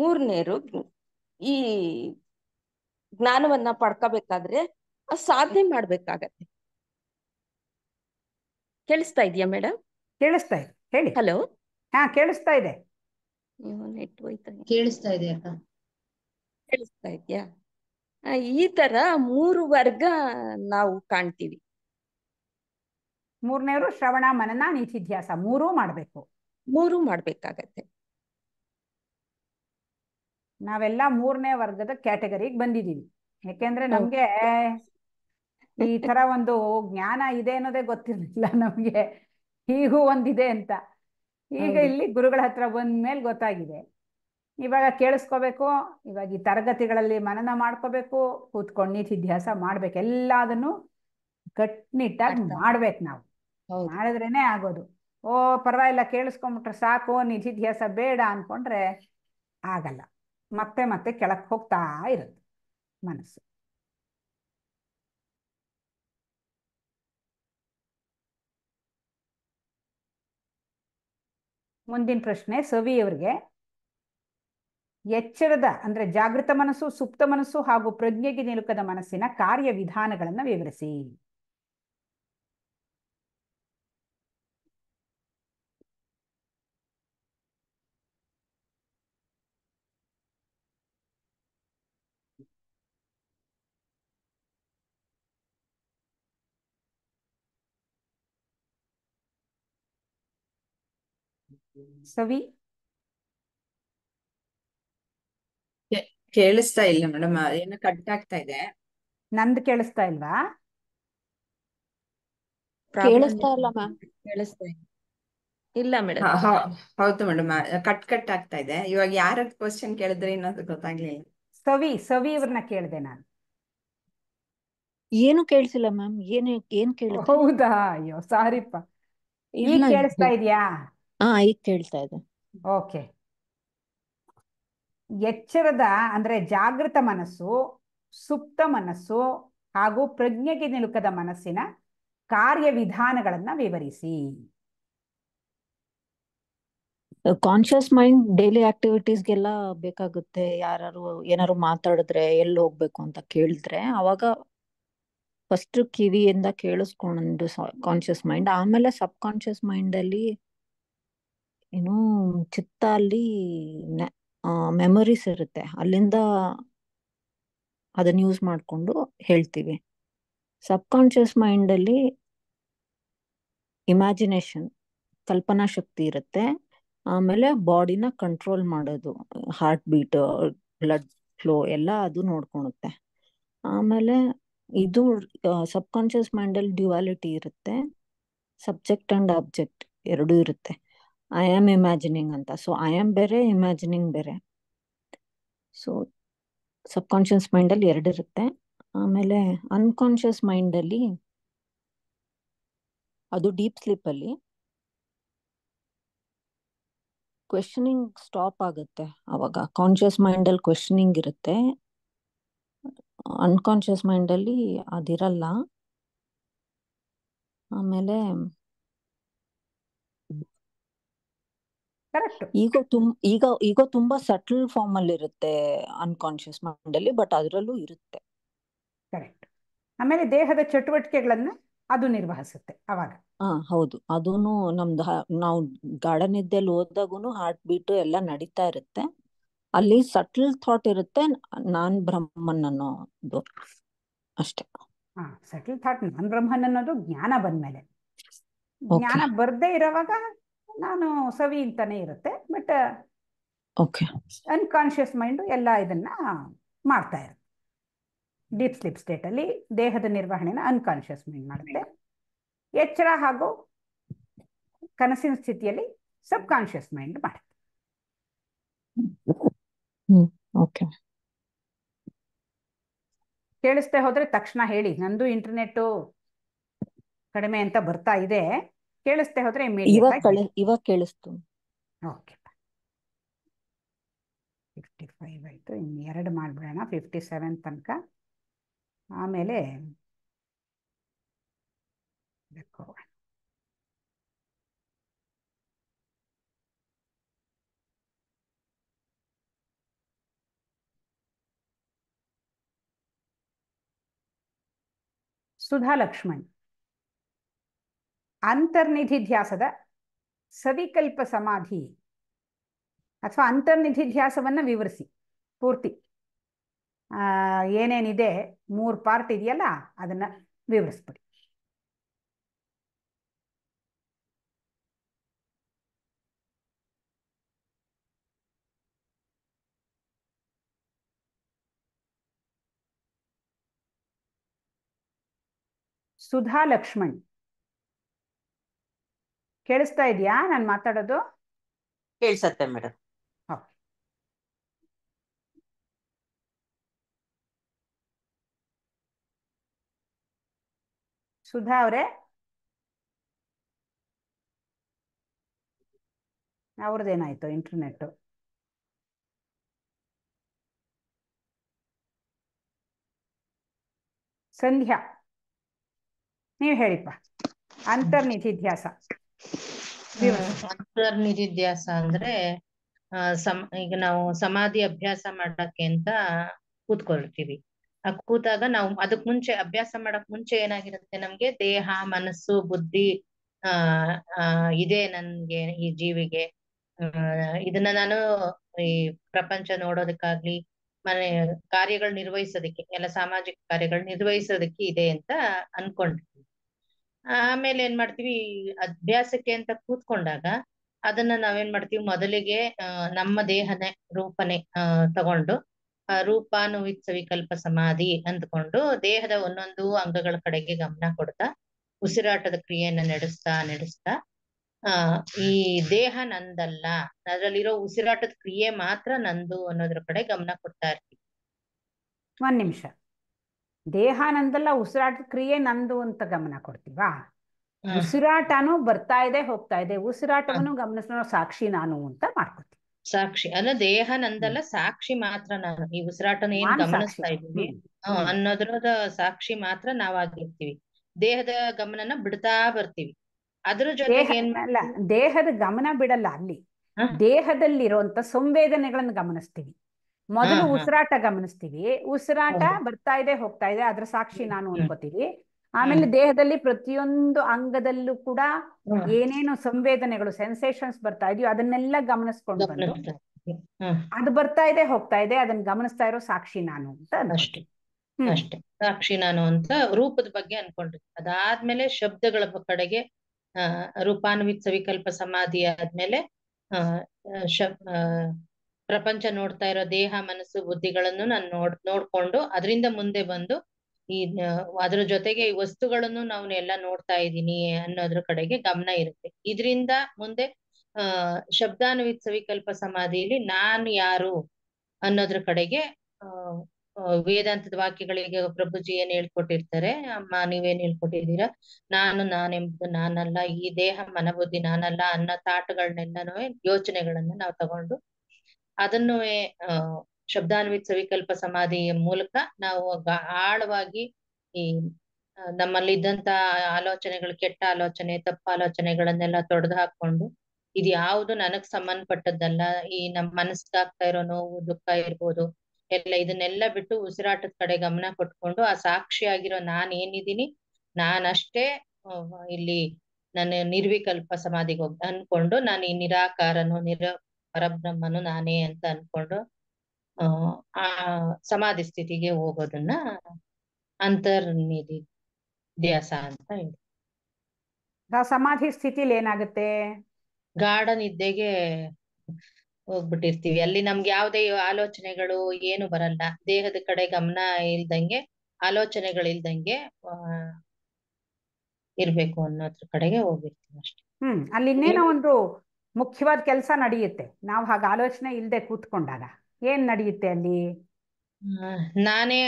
Speaker 3: ಮೂರನೇರು ಈ ಜ್ಞಾನವನ್ನ ಪಡ್ಕೋಬೇಕಾದ್ರೆ ಸಾಧನೆ ಮಾಡ್ಬೇಕಾಗತ್ತೆ ಕೇಳಿಸ್ತಾ ಇದೆಯಾ ಮೇಡಮ್ ಕೇಳಿಸ್ತಾ ಇದೆ ಹೇಳಿ ಹಲೋ ಹಾ ಕೇಳಿಸ್ತಾ ಇದೆ ನೆಟ್ ಕೇಳಿಸ್ತಾ ಇದೆ ಕೇಳಿಸ್ತಾ ಇದೆಯಾ ಈ ತರ ಮೂರು ವರ್ಗ ನಾವು ಕಾಣ್ತೀವಿ
Speaker 1: ಮೂರನೇವರು ಶ್ರವಣ ಮನನ ನಿಧಿಧ್ಯಾಸ ಮೂರೂ ಮಾಡ್ಬೇಕು ಮೂರು ಮಾಡ್ಬೇಕಾಗತ್ತೆ ನಾವೆಲ್ಲ ಮೂರನೇ ವರ್ಗದ ಕ್ಯಾಟಗರಿಗೆ ಬಂದಿದ್ದೀವಿ ಯಾಕೆಂದ್ರೆ ನಮ್ಗೆ ಈ ತರ ಒಂದು ಜ್ಞಾನ ಇದೆ ಅನ್ನೋದೇ ಗೊತ್ತಿರ್ಲಿಲ್ಲ ನಮ್ಗೆ ಹೀಗೂ ಒಂದಿದೆ ಅಂತ ಈಗ ಇಲ್ಲಿ ಗುರುಗಳ ಹತ್ರ ಬಂದ್ಮೇಲೆ ಗೊತ್ತಾಗಿದೆ ಇವಾಗ ಕೇಳಿಸ್ಕೋಬೇಕು ಇವಾಗ ಈ ತರಗತಿಗಳಲ್ಲಿ ಮನನ ಮಾಡ್ಕೋಬೇಕು ಕೂತ್ಕೊಂಡು ಇತಿಹಾಸ ಮಾಡ್ಬೇಕು ಎಲ್ಲದನ್ನು ಕಟ್ನಿಟ್ಟಾಗಿ ಮಾಡ್ಬೇಕು ನಾವು ಮಾಡಿದ್ರೇನೆ ಆಗೋದು ಓ ಪರವಾಗಿಲ್ಲ ಕೇಳಿಸ್ಕೊಂಬಿಟ್ರೆ ಸಾಕು ಇತಿಹಾಸ ಬೇಡ ಅನ್ಕೊಂಡ್ರೆ ಆಗಲ್ಲ ಮತ್ತೆ ಮತ್ತೆ ಕೆಳಕ್ಕೆ ಹೋಗ್ತಾ ಇರುತ್ತೆ ಮನಸ್ಸು ಮುಂದಿನ ಪ್ರಶ್ನೆ ಸವಿಯವರಿಗೆ ಎಚ್ಚರದ ಅಂದ್ರೆ ಜಾಗೃತ ಮನಸ್ಸು ಸುಪ್ತ ಮನಸ್ಸು ಹಾಗೂ ಪ್ರಜ್ಞೆಗೆ ನಿಲುಕದ ಮನಸ್ಸಿನ ಕಾರ್ಯವಿಧಾನಗಳನ್ನ ವಿವರಿಸಿ
Speaker 5: ಸವಿ ಕೇಳಿಸ್ತಾ ಇಲ್ಲ ಮೇಡಮ್ ಏನೋ ಕಟ್
Speaker 1: ಆಗ್ತಾ ಇದೆ ನಂದು ಕೇಳಿಸ್ತಾ ಇಲ್ವಾ
Speaker 5: ಕೇಳಿಸ್ತಾ ಇಲ್ಲ ಮ್ಯಾಮ್ ಇಲ್ಲ ಹೌದು ಮೇಡಮ್ ಕಟ್ ಕಟ್ ಆಗ್ತಾ ಇದೆ ಇವಾಗ ಯಾರ ಕ್ವಶನ್ ಕೇಳಿದ್ರೆ ಇನ್ನೊಂದು ಗೊತ್ತಾಗ್ಲಿಲ್ಲ ಸವಿ ಸವಿ ಇವ್ರನ್ನ ಕೇಳಿದೆ ನಾನು ಏನು ಕೇಳಿಸಿಲ್ಲ ಮ್ಯಾಮ್ ಏನು
Speaker 6: ಏನ್ ಕೇಳಿದ ಹೌದಾ ಅಯ್ಯೋ ಸಾರಿಪ್ಪ ಈಗ ಕೇಳಿಸ್ತಾ ಇದೆಯಾ ಹಾ ಈಗ ಕೇಳ್ತಾ ಇದೆ ಓಕೆ
Speaker 1: ಎಚ್ಚರದ ಅಂದ್ರೆ ಜಾಗೃತ ಮನಸ್ಸು ಸುಪ್ತ ಮನಸ್ಸು ಹಾಗೂ ಪ್ರಜ್ಞೆಗೆ ನಿಲುಕದ ಮನಸ್ಸಿನ ಕಾರ್ಯವಿಧಾನಗಳನ್ನ ವಿವರಿಸಿ
Speaker 6: ಕಾನ್ಶಿಯಸ್ ಮೈಂಡ್ ಡೈಲಿ ಆಕ್ಟಿವಿಟೀಸ್ಗೆಲ್ಲ ಬೇಕಾಗುತ್ತೆ ಯಾರು ಏನಾರು ಮಾತಾಡಿದ್ರೆ ಎಲ್ಲಿ ಹೋಗ್ಬೇಕು ಅಂತ ಕೇಳಿದ್ರೆ ಅವಾಗ ಫಸ್ಟ್ ಕಿವಿಯಿಂದ ಕೇಳಿಸ್ಕೊಂಡು ಕಾನ್ಶಿಯಸ್ ಮೈಂಡ್ ಆಮೇಲೆ ಸಬ್ ಕಾನ್ಶಿಯಸ್ ಮೈಂಡ್ ಅಲ್ಲಿ ಏನು ಚಿತ್ತ ಅಲ್ಲಿ ಮೆಮೊರೀಸ್ ಇರುತ್ತೆ ಅಲ್ಲಿಂದ ಅದನ್ನ ಯೂಸ್ ಮಾಡಿಕೊಂಡು ಹೇಳ್ತೀವಿ ಸಬ್ ಕಾನ್ಶಿಯಸ್ ಮೈಂಡ್ ಅಲ್ಲಿ ಇಮ್ಯಾಜಿನೇಷನ್ ಕಲ್ಪನಾ ಶಕ್ತಿ ಇರುತ್ತೆ ಆಮೇಲೆ ಬಾಡಿನ ಕಂಟ್ರೋಲ್ ಮಾಡೋದು ಹಾರ್ಟ್ ಬೀಟ್ ಬ್ಲಡ್ ಫ್ಲೋ ಎಲ್ಲ ಅದು ನೋಡ್ಕೊಳುತ್ತೆ ಆಮೇಲೆ ಇದು ಸಬ್ ಕಾನ್ಶಿಯಸ್ ಮೈಂಡ್ ಅಲ್ಲಿ ಡ್ಯುವಾಲಿಟಿ ಇರುತ್ತೆ ಸಬ್ಜೆಕ್ಟ್ ಅಂಡ್ ಆಬ್ಜೆಕ್ಟ್ ಎರಡೂ ಇರುತ್ತೆ ಐ ಆಮ್ ಇಮ್ಯಾಜಿನಿಂಗ್ ಅಂತ ಸೊ ಐ ಆಮ್ ಬೇರೆ ಇಮ್ಯಾಜಿನಿಂಗ್ ಬೇರೆ ಸೊ ಸಬ್ಕಾನ್ಷಿಯಸ್ ಮೈಂಡಲ್ಲಿ ಇರುತ್ತೆ ಆಮೇಲೆ ಅನ್ಕಾನ್ಷಿಯಸ್ ಮೈಂಡಲ್ಲಿ ಅದು ಡೀಪ್ ಸ್ಲೀಪಲ್ಲಿ ಕ್ವೆಶನಿಂಗ್ ಸ್ಟಾಪ್ ಆಗುತ್ತೆ ಅವಾಗ ಕಾನ್ಷಿಯಸ್ ಮೈಂಡಲ್ಲಿ ಕ್ವೆಶನಿಂಗ್ ಇರುತ್ತೆ ಅನ್ಕಾನ್ಷಿಯಸ್ ಮೈಂಡಲ್ಲಿ ಅದಿರಲ್ಲ ಆಮೇಲೆ ಕರೆಕ್ಟ್ ಈಗ ಈಗ ಈಗ ತುಂಬಾ ಸಟಲ್ ಫಾರ್ಮ್ ಅಲ್ಲಿ ಇರುತ್ತೆ ಅನ್ಕಾನ್ಶಿಯಸ್ ಮೈಂಡ್ ಅಲ್ಲಿ ಬಟ್ ಅದರಲ್ಲೂ ಇರುತ್ತೆ ಕರೆಕ್ಟ್
Speaker 1: ಆಮೇಲೆ ದೇಹದ ಚಟುವಟಿಕೆಗಳನ್ನ ಅದು ನಿರ್ವಹಿಸುತ್ತೆ ಅವಾಗ
Speaker 6: ಹಾ ಹೌದು ಅದೂನು ನಮ್ದು ನಾವು ಗಾರ್ಡನ್ ಇದ್ದಲ್ಲಿ ಹೋದಾಗೂನು ಹಾರ್ಟ್ ಬೀಟ್ ಎಲ್ಲ ನಡೀತಾ ಇರುತ್ತೆ ಅಲ್ಲಿ ಸಟಲ್ ಥಾಟ್ ಇರುತ್ತೆ ನಾನ್ ಬ್ರಹ್ಮನ್ ಅನ್ನೋದು ಅಷ್ಟೇ
Speaker 1: ಹಾ ಸಟಲ್ ಥಾಟ್ ನಾನ್ ಬ್ರಹ್ಮನ್ ಅನ್ನೋದು ಜ್ಞಾನ ಬಂದ್ಮೇಲೆ ಜ್ಞಾನ ಬರ್ದೇ ಇರೋವಾಗ ನಾನು ಸವಿ ಅಂತಾನೆ ಇರುತ್ತೆ ಬಟ್ ಓಕೆ ಅನ್ಕಾನ್ಶಿಯಸ್ ಮೈಂಡ್ ಎಲ್ಲ ಇದನ್ನ ಮಾಡ್ತಾ ಇರುತ್ತೆ ಡೀಪ್ ಸ್ಲಿಪ್ ಸ್ಟೇಟ್ ಅಲ್ಲಿ ದೇಹದ ನಿರ್ವಹಣೆನ ಅನ್ಕಾನ್ಶಿಯಸ್ ಮೈಂಡ್ ಮಾಡುತ್ತೆ ಎಚ್ಚರ ಹಾಗೂ ಕನಸಿನ ಸ್ಥಿತಿಯಲ್ಲಿ ಸಬ್ ಕಾನ್ಶಿಯಸ್ ಮೈಂಡ್ ಮಾಡುತ್ತೆ ಓಕೆ ಹೋದ್ರೆ ತಕ್ಷಣ ಹೇಳಿ ನಂದು ಇಂಟರ್ನೆಟ್ ಕಡಿಮೆ ಅಂತ ಬರ್ತಾ ಇದೆ ಕೇಳಿಸ್ತೆ ಹೋದ್ರೆ ಇವಾಗ
Speaker 6: ಇವಾಗ ಕೇಳಿಸ್ತು ಓಕೆ
Speaker 1: ಫಿಫ್ಟಿ ಫೈವ್ ಆಯಿತು ಇನ್ನು ಎರಡು ಮಾಡಿಬಿಡೋಣ ಫಿಫ್ಟಿ ಸೆವೆನ್ ತನಕ ಆಮೇಲೆ ಸುಧಾ ಲಕ್ಷ್ಮಣ್ ಅಂತರ್ನಿಧಿ ಧ್ಯಾಸದ ಸವಿಕಲ್ಪ ಸಮಾಧಿ ಅಥವಾ ಅಂತರ್ನಿಧಿ ಧ್ಯಾಸವನ್ನು ವಿವರಿಸಿ ಪೂರ್ತಿ ಏನೇನಿದೆ ಮೂರು ಪಾರ್ಟ್ ಇದೆಯಲ್ಲ ಅದನ್ನ ವಿವರಿಸ್ಬಿಡಿ ಸುಧಾ ಲಕ್ಷ್ಮಣ್ ಕೇಳಿಸ್ತಾ ಇದೆಯಾ ನಾನು ಮಾತಾಡೋದು
Speaker 6: ಕೇಳಿಸತ್ತೆ ಮೇಡಮ್
Speaker 1: ಸುಧಾ ಅವರೇ ಅವ್ರದ್ದೇನಾಯ್ತು ಇಂಟರ್ನೆಟ್ ಸಂಧ್ಯಾ ನೀವು ಹೇಳಿಪ್ಪ
Speaker 2: ಅಂತರ್ನಿಧಿ ಧ್ಯಾಸ ನಿಧಿಧ್ಯಾಸ ಅಂದ್ರೆ ಸಮ ಈಗ ನಾವು ಸಮಾಧಿ ಅಭ್ಯಾಸ ಮಾಡಕ್ಕೆ ಅಂತ ಕೂತ್ಕೊಳ್ತೀವಿ ಆ ಕೂತಾಗ ನಾವು ಅದಕ್ ಮುಂಚೆ ಅಭ್ಯಾಸ ಮಾಡಕ್ ಮುಂಚೆ ಏನಾಗಿರುತ್ತೆ ನಮ್ಗೆ ದೇಹ ಮನಸ್ಸು ಬುದ್ಧಿ ಆ ಇದೆ ನನ್ಗೆ ಈ ಜೀವಿಗೆ ಇದನ್ನ ನಾನು ಈ ಪ್ರಪಂಚ ನೋಡೋದಕ್ಕಾಗ್ಲಿ ಮನೆ ಕಾರ್ಯಗಳು ನಿರ್ವಹಿಸೋದಕ್ಕೆ ಎಲ್ಲ ಸಾಮಾಜಿಕ ಕಾರ್ಯಗಳು ನಿರ್ವಹಿಸೋದಕ್ಕೆ ಇದೆ ಅಂತ ಅನ್ಕೊಂಡಿರ್ತೀವಿ ಆಮೇಲೆ ಏನ್ ಮಾಡ್ತೀವಿ ಅಭ್ಯಾಸಕ್ಕೆ ಅಂತ ಕೂತ್ಕೊಂಡಾಗ ಅದನ್ನ ನಾವೇನ್ ಮಾಡ್ತೀವಿ ಮೊದಲಿಗೆ ನಮ್ಮ ದೇಹನೆ ರೂಪನೆ ತಗೊಂಡು ರೂಪಾನುವಿತ್ ಸವಿಕಲ್ಪ ಸಮಾಧಿ ಅಂದ್ಕೊಂಡು ದೇಹದ ಒಂದೊಂದು ಅಂಗಗಳ ಕಡೆಗೆ ಗಮನ ಕೊಡ್ತಾ ಉಸಿರಾಟದ ಕ್ರಿಯೆಯನ್ನ ನಡೆಸ್ತಾ ನಡೆಸ್ತಾ ಆ ಈ ದೇಹ ನಂದಲ್ಲ ಅದ್ರಲ್ಲಿರೋ ಉಸಿರಾಟದ ಕ್ರಿಯೆ ಮಾತ್ರ ನಂದು ಅನ್ನೋದ್ರ ಕಡೆ ಗಮನ ಕೊಡ್ತಾ ಇರ್ತೀವಿ ಒಂದ್ ನಿಮಿಷ
Speaker 1: ದೇಹ ನಂದಲ್ಲ ಉಸಿರಾಟ ಕ್ರಿಯೆ ನಂದು ಅಂತ ಗಮನ ಕೊಡ್ತೀವ ಉಸಿರಾಟಾನು ಬರ್ತಾ ಇದೆ ಹೋಗ್ತಾ ಇದೆ ಉಸಿರಾಟವನ್ನು ಗಮನಿಸೋ ಸಾಕ್ಷಿ ನಾನು ಅಂತ ಮಾಡ್ಕೊತೀವಿ
Speaker 2: ಸಾಕ್ಷಿ ಅಲ್ಲ ದೇಹ ನಂದಲ್ಲ ಸಾಕ್ಷಿ ಮಾತ್ರ ನಾನು ಈ ಉಸಿರಾಟನ ಏನ್ ಗಮನಿಸ್ತಾ ಇದ್ದೀವಿ ಅನ್ನೋದ್ರದ ಸಾಕ್ಷಿ ಮಾತ್ರ ನಾವಾಗಿರ್ತೀವಿ ದೇಹದ ಗಮನನ ಬಿಡ್ತಾ ಬರ್ತೀವಿ ಅದ್ರ ಜೊತೆ
Speaker 1: ದೇಹದ ಗಮನ ಬಿಡಲ್ಲ ಅಲ್ಲಿ ದೇಹದಲ್ಲಿರುವಂತ ಸಂವೇದನೆಗಳನ್ನು ಗಮನಿಸ್ತೀವಿ ಮೊದಲು ಉಸಿರಾಟ ಗಮನಿಸ್ತೀವಿ ಉಸಿರಾಟ ಬರ್ತಾ ಇದೆ ಹೋಗ್ತಾ ಇದೆ ಅದ್ರ ಸಾಕ್ಷಿ ನಾನು ಅನ್ಕೋತೀವಿ ಆಮೇಲೆ ದೇಹದಲ್ಲಿ ಪ್ರತಿಯೊಂದು ಅಂಗದಲ್ಲೂ ಕೂಡ ಏನೇನು ಸಂವೇದನೆಗಳು ಸೆನ್ಸೇಷನ್ಸ್ ಬರ್ತಾ ಇದೆಯೋ ಅದನ್ನೆಲ್ಲ ಗಮನಿಸ್ಕೊಂಡು ಬಂದು ಅದು ಬರ್ತಾ ಇದೆ ಹೋಗ್ತಾ ಇದೆ ಅದನ್ನ ಗಮನಿಸ್ತಾ ಇರೋ ಸಾಕ್ಷಿ ನಾನು ಅಂತ ಅಷ್ಟೇ
Speaker 2: ಸಾಕ್ಷಿ ನಾನು ಅಂತ ರೂಪದ ಬಗ್ಗೆ ಅನ್ಕೊಂಡಿದ್ವಿ ಅದಾದ್ಮೇಲೆ ಶಬ್ದಗಳ ಕಡೆಗೆ ರೂಪಾನ್ವಿತ ವಿಕಲ್ಪ ಸಮಾಧಿ ಆದ್ಮೇಲೆ ಅಹ್ ಪ್ರಪಂಚ ನೋಡ್ತಾ ಇರೋ ದೇಹ ಮನಸ್ಸು ಬುದ್ಧಿಗಳನ್ನು ನಾನು ನೋಡ್ ನೋಡ್ಕೊಂಡು ಅದರಿಂದ ಮುಂದೆ ಬಂದು ಈ ಅದ್ರ ಜೊತೆಗೆ ಈ ವಸ್ತುಗಳನ್ನು ನಾವು ಎಲ್ಲ ನೋಡ್ತಾ ಇದ್ದೀನಿ ಅನ್ನೋದ್ರ ಕಡೆಗೆ ಗಮನ ಇರುತ್ತೆ ಇದರಿಂದ ಮುಂದೆ ಆ ಶಬ್ದಾನುವಿತ್ ಸವಿಕಲ್ಪ ಸಮಾಧಿಯಲ್ಲಿ ನಾನು ಯಾರು ಅನ್ನೋದ್ರ ಕಡೆಗೆ ಅಹ್ ವೇದಾಂತದ ವಾಕ್ಯಗಳಿಗೆ ಪ್ರಭುಜಿ ಏನ್ ಹೇಳ್ಕೊಟ್ಟಿರ್ತಾರೆ ಅಮ್ಮ ನೀವೇನ್ ಹೇಳ್ಕೊಟ್ಟಿದ್ದೀರಾ ನಾನು ನಾನೆಂಬುದು ನಾನಲ್ಲ ಈ ದೇಹ ಮನಬುದ್ಧಿ ನಾನಲ್ಲ ಅನ್ನೋ ತಾಟ್ಗಳನ್ನೆಲ್ಲನೂ ಯೋಚನೆಗಳನ್ನ ನಾವು ತಗೊಂಡು ಅದನ್ನು ಶಬ್ದಾನ್ವಿತ ಸವಿಕಲ್ಪ ಸಮಾಧಿಯ ಮೂಲಕ ನಾವು ಆಳವಾಗಿ ಈ ನಮ್ಮಲ್ಲಿ ಇದ್ದಂತ ಆಲೋಚನೆಗಳು ಕೆಟ್ಟ ಆಲೋಚನೆ ತಪ್ಪು ಆಲೋಚನೆಗಳನ್ನೆಲ್ಲ ತೊಡೆದು ಹಾಕೊಂಡು ಇದು ಯಾವುದು ನನಗ್ ಸಂಬಂಧಪಟ್ಟದ್ದಲ್ಲ ಈ ನಮ್ ಆಗ್ತಾ ಇರೋ ನೋವು ದುಃಖ ಇರ್ಬೋದು ಎಲ್ಲ ಇದನ್ನೆಲ್ಲ ಬಿಟ್ಟು ಉಸಿರಾಟದ ಕಡೆ ಗಮನ ಕೊಟ್ಕೊಂಡು ಆ ಸಾಕ್ಷಿಯಾಗಿರೋ ನಾನ್ ಏನಿದ್ದೀನಿ ನಾನಷ್ಟೇ ಇಲ್ಲಿ ನನ್ನ ನಿರ್ವಿಕಲ್ಪ ಸಮಾಧಿಗೆ ಹೋಗ್ ಅನ್ಕೊಂಡು ನಾನು ಈ ನಿರಾಕಾರನೋ ನಿರ ಪರಬ್ರಹ್ಮನು ನಾನೇ ಅಂತ ಅನ್ಕೊಂಡು ಆ ಸಮಾಧಿ ಸ್ಥಿತಿಗೆ ಹೋಗೋದನ್ನ ಅಂತರ್ನಿಧಿ ಧ್ಯಾಸ ಅಂತ ಹೇಳಿ ಸಮಾಧಿ ಸ್ಥಿತಿಲಿ ಏನಾಗುತ್ತೆ ಗಾಢ ನಿದ್ದೆಗೆ ಹೋಗ್ಬಿಟ್ಟಿರ್ತೀವಿ ಅಲ್ಲಿ ನಮ್ಗೆ ಯಾವ್ದೇ ಆಲೋಚನೆಗಳು ಏನು ಬರಲ್ಲ ದೇಹದ ಕಡೆ ಗಮನ ಇಲ್ದಂಗೆ ಆಲೋಚನೆಗಳಿಲ್ದಂಗೆ ಇರ್ಬೇಕು ಅನ್ನೋದ್ರ ಕಡೆಗೆ
Speaker 1: ಹೋಗಿರ್ತೀವಿ ಅಷ್ಟೇ ಹ್ಮ್ ಅಲ್ಲಿ ಇನ್ನೇನೋ ಒಂದು ಮುಖ್ಯವಾದ ಕೆಲಸ ನಡೆಯುತ್ತೆ ನಾವು ಹಾಗೆ ಆಲೋಚನೆ ಇಲ್ಲದೆ ಕೂತ್ಕೊಂಡಾಗ ಏನ್ ನಡೆಯುತ್ತೆ ಅಲ್ಲಿ
Speaker 2: ನಾನೇ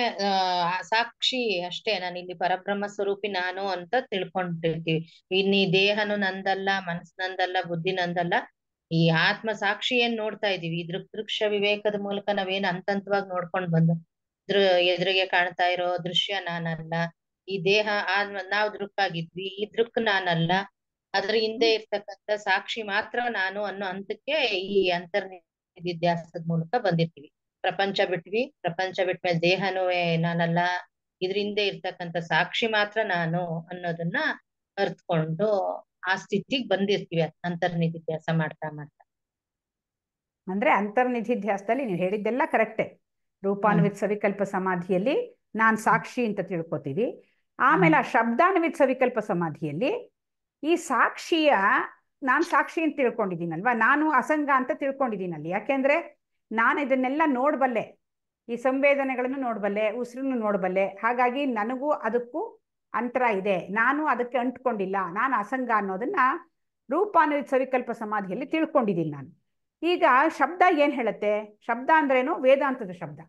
Speaker 2: ಸಾಕ್ಷಿ ಅಷ್ಟೇ ನಾನು ಇಲ್ಲಿ ಪರಬ್ರಹ್ಮ ಸ್ವರೂಪಿ ನಾನು ಅಂತ ತಿಳ್ಕೊಂಡಿರ್ತೀವಿ ಇನ್ನು ಈ ದೇಹನು ನಂದಲ್ಲ ಮನಸ್ ನಂದಲ್ಲ ಬುದ್ಧಿ ನಂದಲ್ಲ ಈ ಆತ್ಮ ಸಾಕ್ಷಿ ಏನ್ ನೋಡ್ತಾ ಇದೀವಿ ದೃಕ್ ದೃಕ್ಷ ವಿವೇಕದ ಮೂಲಕ ನಾವೇನ್ ಹಂತವಾಗಿ ನೋಡ್ಕೊಂಡ್ ಬಂದು ದೃ ಎದುರಿಗೆ ಕಾಣ್ತಾ ಇರೋ ದೃಶ್ಯ ನಾನಲ್ಲ ಈ ದೇಹ ಆದ್ಮ ನಾವ್ ಆಗಿದ್ವಿ ಈ ದೃಕ್ ನಾನಲ್ಲ ಅದ್ರ ಹಿಂದೆ ಇರ್ತಕ್ಕಂಥ ಸಾಕ್ಷಿ ಮಾತ್ರ ನಾನು ಅನ್ನೋ ಹಂತಕ್ಕೆ ಈ ಧ್ಯಾಸದ ಮೂಲಕ ಬಂದಿರ್ತೀವಿ ಪ್ರಪಂಚ ಬಿಟ್ವಿ ಪ್ರಪಂಚ ಬಿಟ್ಟ ಮೇಲೆ ದೇಹನೂ ನಾನಲ್ಲ ಇದ್ರ ಹಿಂದೆ ಇರ್ತಕ್ಕಂಥ ಸಾಕ್ಷಿ ಮಾತ್ರ ನಾನು ಅನ್ನೋದನ್ನ ಅರ್ತ್ಕೊಂಡು ಆ ಸ್ಥಿತಿಗೆ ಬಂದಿರ್ತೀವಿ ಧ್ಯಾಸ ಮಾಡ್ತಾ ಮಾಡ್ತಾ
Speaker 1: ಅಂದ್ರೆ ಧ್ಯಾಸದಲ್ಲಿ ನೀವು ಹೇಳಿದ್ದೆಲ್ಲ ಕರೆಕ್ಟೇ ರೂಪಾನ್ವಿತ್ ಸವಿಕಲ್ಪ ಸಮಾಧಿಯಲ್ಲಿ ನಾನ್ ಸಾಕ್ಷಿ ಅಂತ ತಿಳ್ಕೊತೀವಿ ಆಮೇಲೆ ಆ ಶಬ್ದಾನ್ವಿತ್ ಸವಿಕಲ್ಪ ಸಮಾಧಿಯಲ್ಲಿ ಈ ಸಾಕ್ಷಿಯ ನಾನು ಸಾಕ್ಷಿ ಅಂತ ತಿಳ್ಕೊಂಡಿದ್ದೀನಲ್ವಾ ನಾನು ಅಸಂಗ ಅಂತ ತಿಳ್ಕೊಂಡಿದ್ದೀನಲ್ಲಿ ಯಾಕೆಂದ್ರೆ ನಾನು ಇದನ್ನೆಲ್ಲ ನೋಡ್ಬಲ್ಲೆ ಈ ಸಂವೇದನೆಗಳನ್ನು ನೋಡ್ಬಲ್ಲೆ ಉಸಿರನ್ನು ನೋಡ್ಬಲ್ಲೆ ಹಾಗಾಗಿ ನನಗೂ ಅದಕ್ಕೂ ಅಂತರ ಇದೆ ನಾನು ಅದಕ್ಕೆ ಅಂಟ್ಕೊಂಡಿಲ್ಲ ನಾನು ಅಸಂಗ ಅನ್ನೋದನ್ನ ರೂಪಾನು ಸವಿಕಲ್ಪ ಸಮಾಧಿಯಲ್ಲಿ ತಿಳ್ಕೊಂಡಿದ್ದೀನಿ ನಾನು ಈಗ ಶಬ್ದ ಏನು ಹೇಳುತ್ತೆ ಶಬ್ದ ಅಂದ್ರೇನು ವೇದಾಂತದ ಶಬ್ದ